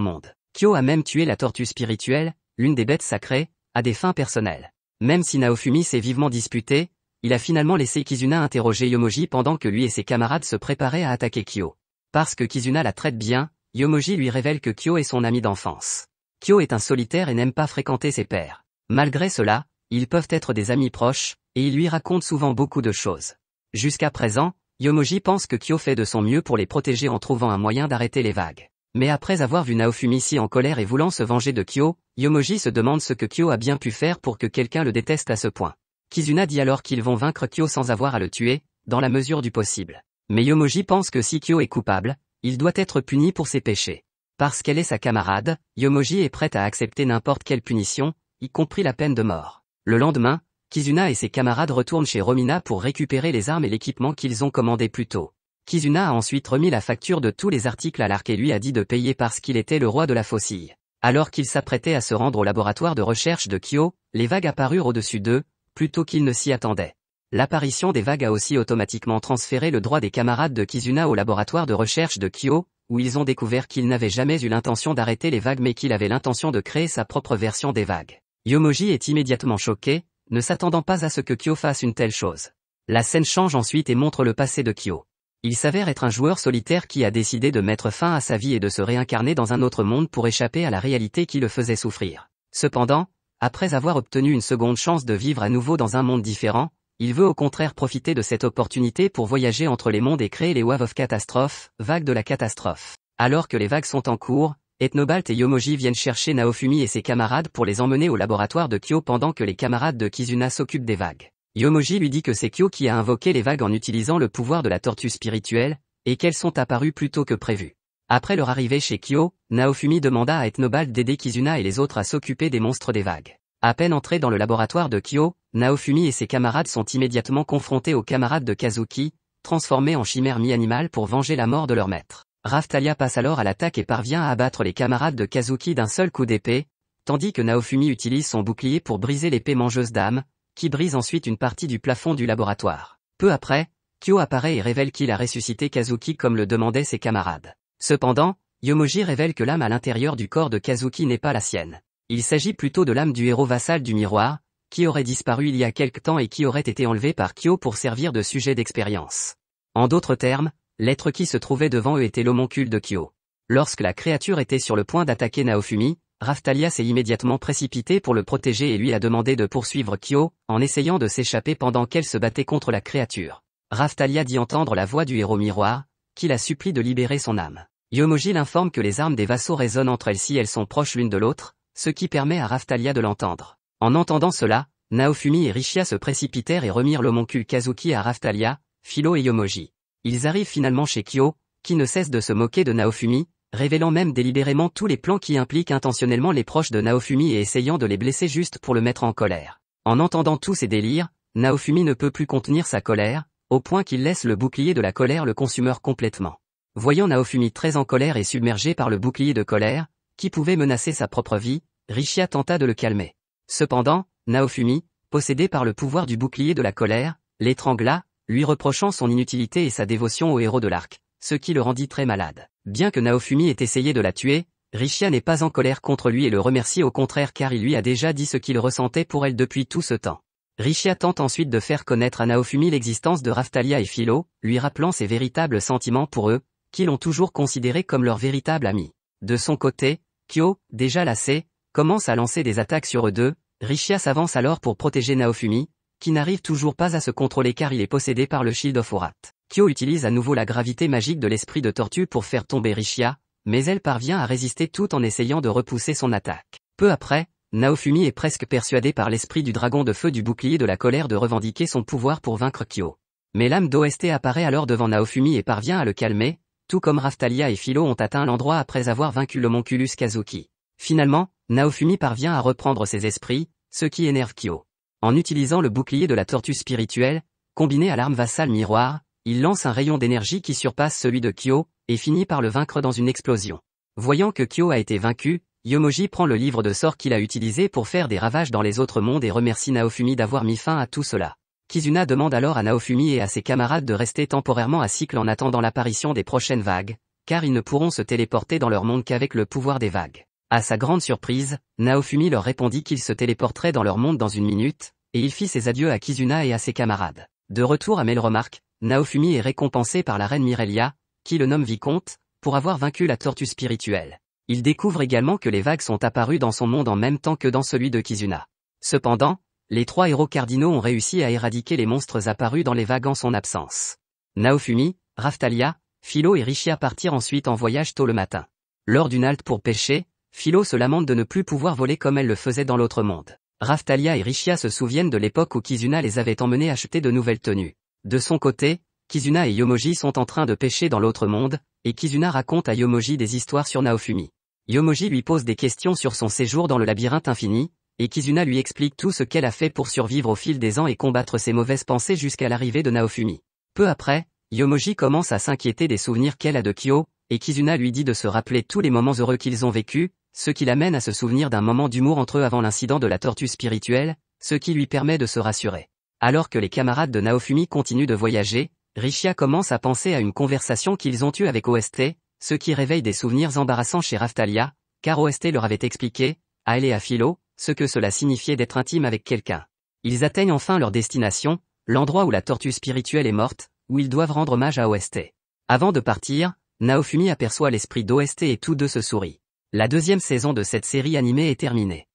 monde. Kyo a même tué la tortue spirituelle, l'une des bêtes sacrées, à des fins personnelles. Même si Naofumi s'est vivement disputé, il a finalement laissé Kizuna interroger Yomoji pendant que lui et ses camarades se préparaient à attaquer Kyo. Parce que Kizuna la traite bien, Yomoji lui révèle que Kyo est son ami d'enfance. Kyo est un solitaire et n'aime pas fréquenter ses pairs. Malgré cela, ils peuvent être des amis proches, et il lui raconte souvent beaucoup de choses. Jusqu'à présent, Yomoji pense que Kyo fait de son mieux pour les protéger en trouvant un moyen d'arrêter les vagues. Mais après avoir vu Naofumi si en colère et voulant se venger de Kyo, Yomoji se demande ce que Kyo a bien pu faire pour que quelqu'un le déteste à ce point. Kizuna dit alors qu'ils vont vaincre Kyo sans avoir à le tuer, dans la mesure du possible. Mais Yomoji pense que si Kyo est coupable, il doit être puni pour ses péchés. Parce qu'elle est sa camarade, Yomoji est prête à accepter n'importe quelle punition, y compris la peine de mort. Le lendemain, Kizuna et ses camarades retournent chez Romina pour récupérer les armes et l'équipement qu'ils ont commandé plus tôt. Kizuna a ensuite remis la facture de tous les articles à l'arc et lui a dit de payer parce qu'il était le roi de la faucille. Alors qu'ils s'apprêtaient à se rendre au laboratoire de recherche de Kyo, les vagues apparurent au-dessus d'eux, plutôt qu'ils ne s'y attendaient. L'apparition des vagues a aussi automatiquement transféré le droit des camarades de Kizuna au laboratoire de recherche de Kyo, où ils ont découvert qu'il n'avait jamais eu l'intention d'arrêter les vagues mais qu'il avait l'intention de créer sa propre version des vagues. Yomoji est immédiatement choqué, ne s'attendant pas à ce que Kyo fasse une telle chose. La scène change ensuite et montre le passé de Kyo. Il s'avère être un joueur solitaire qui a décidé de mettre fin à sa vie et de se réincarner dans un autre monde pour échapper à la réalité qui le faisait souffrir. Cependant, après avoir obtenu une seconde chance de vivre à nouveau dans un monde différent, il veut au contraire profiter de cette opportunité pour voyager entre les mondes et créer les Waves of Catastrophe, vagues de la catastrophe. Alors que les vagues sont en cours, Ethnobalt et Yomoji viennent chercher Naofumi et ses camarades pour les emmener au laboratoire de Kyo pendant que les camarades de Kizuna s'occupent des vagues. Yomoji lui dit que c'est Kyo qui a invoqué les vagues en utilisant le pouvoir de la tortue spirituelle, et qu'elles sont apparues plus tôt que prévu. Après leur arrivée chez Kyo, Naofumi demanda à Ethnobald d'aider Kizuna et les autres à s'occuper des monstres des vagues. À peine entrés dans le laboratoire de Kyo, Naofumi et ses camarades sont immédiatement confrontés aux camarades de Kazuki, transformés en chimères mi-animales pour venger la mort de leur maître. Raftalia passe alors à l'attaque et parvient à abattre les camarades de Kazuki d'un seul coup d'épée, tandis que Naofumi utilise son bouclier pour briser l'épée mangeuse d'âme, qui brise ensuite une partie du plafond du laboratoire. Peu après, Kyo apparaît et révèle qu'il a ressuscité Kazuki comme le demandaient ses camarades. Cependant, Yomoji révèle que l'âme à l'intérieur du corps de Kazuki n'est pas la sienne. Il s'agit plutôt de l'âme du héros vassal du miroir, qui aurait disparu il y a quelque temps et qui aurait été enlevée par Kyo pour servir de sujet d'expérience. En d'autres termes, L'être qui se trouvait devant eux était l'homoncule de Kyo. Lorsque la créature était sur le point d'attaquer Naofumi, Raftalia s'est immédiatement précipitée pour le protéger et lui a demandé de poursuivre Kyo, en essayant de s'échapper pendant qu'elle se battait contre la créature. Raftalia dit entendre la voix du héros miroir, qui la supplie de libérer son âme. Yomoji l'informe que les armes des vassaux résonnent entre elles si elles sont proches l'une de l'autre, ce qui permet à Raftalia de l'entendre. En entendant cela, Naofumi et Rishia se précipitèrent et remirent l'homoncule Kazuki à Raftalia, Philo et Yomoji ils arrivent finalement chez Kyo, qui ne cesse de se moquer de Naofumi, révélant même délibérément tous les plans qui impliquent intentionnellement les proches de Naofumi et essayant de les blesser juste pour le mettre en colère. En entendant tous ces délires, Naofumi ne peut plus contenir sa colère, au point qu'il laisse le bouclier de la colère le consumer complètement. Voyant Naofumi très en colère et submergé par le bouclier de colère, qui pouvait menacer sa propre vie, Rishia tenta de le calmer. Cependant, Naofumi, possédé par le pouvoir du bouclier de la colère, l'étrangla, lui reprochant son inutilité et sa dévotion au héros de l'arc, ce qui le rendit très malade. Bien que Naofumi ait essayé de la tuer, Rishia n'est pas en colère contre lui et le remercie au contraire car il lui a déjà dit ce qu'il ressentait pour elle depuis tout ce temps. Rishia tente ensuite de faire connaître à Naofumi l'existence de Raftalia et Philo, lui rappelant ses véritables sentiments pour eux, qui l'ont toujours considéré comme leur véritable ami. De son côté, Kyo, déjà lassé, commence à lancer des attaques sur eux deux, Rishia s'avance alors pour protéger Naofumi, qui n'arrive toujours pas à se contrôler car il est possédé par le Shield of Orat. Kyo utilise à nouveau la gravité magique de l'esprit de tortue pour faire tomber Rishia, mais elle parvient à résister tout en essayant de repousser son attaque. Peu après, Naofumi est presque persuadé par l'esprit du dragon de feu du bouclier de la colère de revendiquer son pouvoir pour vaincre Kyo. Mais l'âme d'OST apparaît alors devant Naofumi et parvient à le calmer, tout comme Raftalia et Philo ont atteint l'endroit après avoir vaincu Monculus Kazuki. Finalement, Naofumi parvient à reprendre ses esprits, ce qui énerve Kyo. En utilisant le bouclier de la tortue spirituelle, combiné à l'arme vassale miroir, il lance un rayon d'énergie qui surpasse celui de Kyo, et finit par le vaincre dans une explosion. Voyant que Kyo a été vaincu, Yomoji prend le livre de sort qu'il a utilisé pour faire des ravages dans les autres mondes et remercie Naofumi d'avoir mis fin à tout cela. Kizuna demande alors à Naofumi et à ses camarades de rester temporairement à cycle en attendant l'apparition des prochaines vagues, car ils ne pourront se téléporter dans leur monde qu'avec le pouvoir des vagues. À sa grande surprise, Naofumi leur répondit qu'ils se téléporteraient dans leur monde dans une minute, et il fit ses adieux à Kizuna et à ses camarades. De retour à Melremark, Naofumi est récompensé par la reine Mirelia, qui le nomme vicomte, pour avoir vaincu la tortue spirituelle. Il découvre également que les vagues sont apparues dans son monde en même temps que dans celui de Kizuna. Cependant, les trois héros cardinaux ont réussi à éradiquer les monstres apparus dans les vagues en son absence. Naofumi, Raftalia, Philo et Richia partirent ensuite en voyage tôt le matin. Lors d'une halte pour pêcher, Philo se lamente de ne plus pouvoir voler comme elle le faisait dans l'autre monde. Raftalia et Richia se souviennent de l'époque où Kizuna les avait emmenés acheter de nouvelles tenues. De son côté, Kizuna et Yomoji sont en train de pêcher dans l'autre monde, et Kizuna raconte à Yomoji des histoires sur Naofumi. Yomoji lui pose des questions sur son séjour dans le labyrinthe infini, et Kizuna lui explique tout ce qu'elle a fait pour survivre au fil des ans et combattre ses mauvaises pensées jusqu'à l'arrivée de Naofumi. Peu après, Yomoji commence à s'inquiéter des souvenirs qu'elle a de Kyo, et Kizuna lui dit de se rappeler tous les moments heureux qu'ils ont vécus, ce qui l'amène à se souvenir d'un moment d'humour entre eux avant l'incident de la tortue spirituelle, ce qui lui permet de se rassurer. Alors que les camarades de Naofumi continuent de voyager, Richia commence à penser à une conversation qu'ils ont eue avec OST, ce qui réveille des souvenirs embarrassants chez Raftalia, car OST leur avait expliqué, à elle et à Philo, ce que cela signifiait d'être intime avec quelqu'un. Ils atteignent enfin leur destination, l'endroit où la tortue spirituelle est morte, où ils doivent rendre hommage à OST. Avant de partir, Naofumi aperçoit l'esprit d'OST et tous deux se sourient. La deuxième saison de cette série animée est terminée.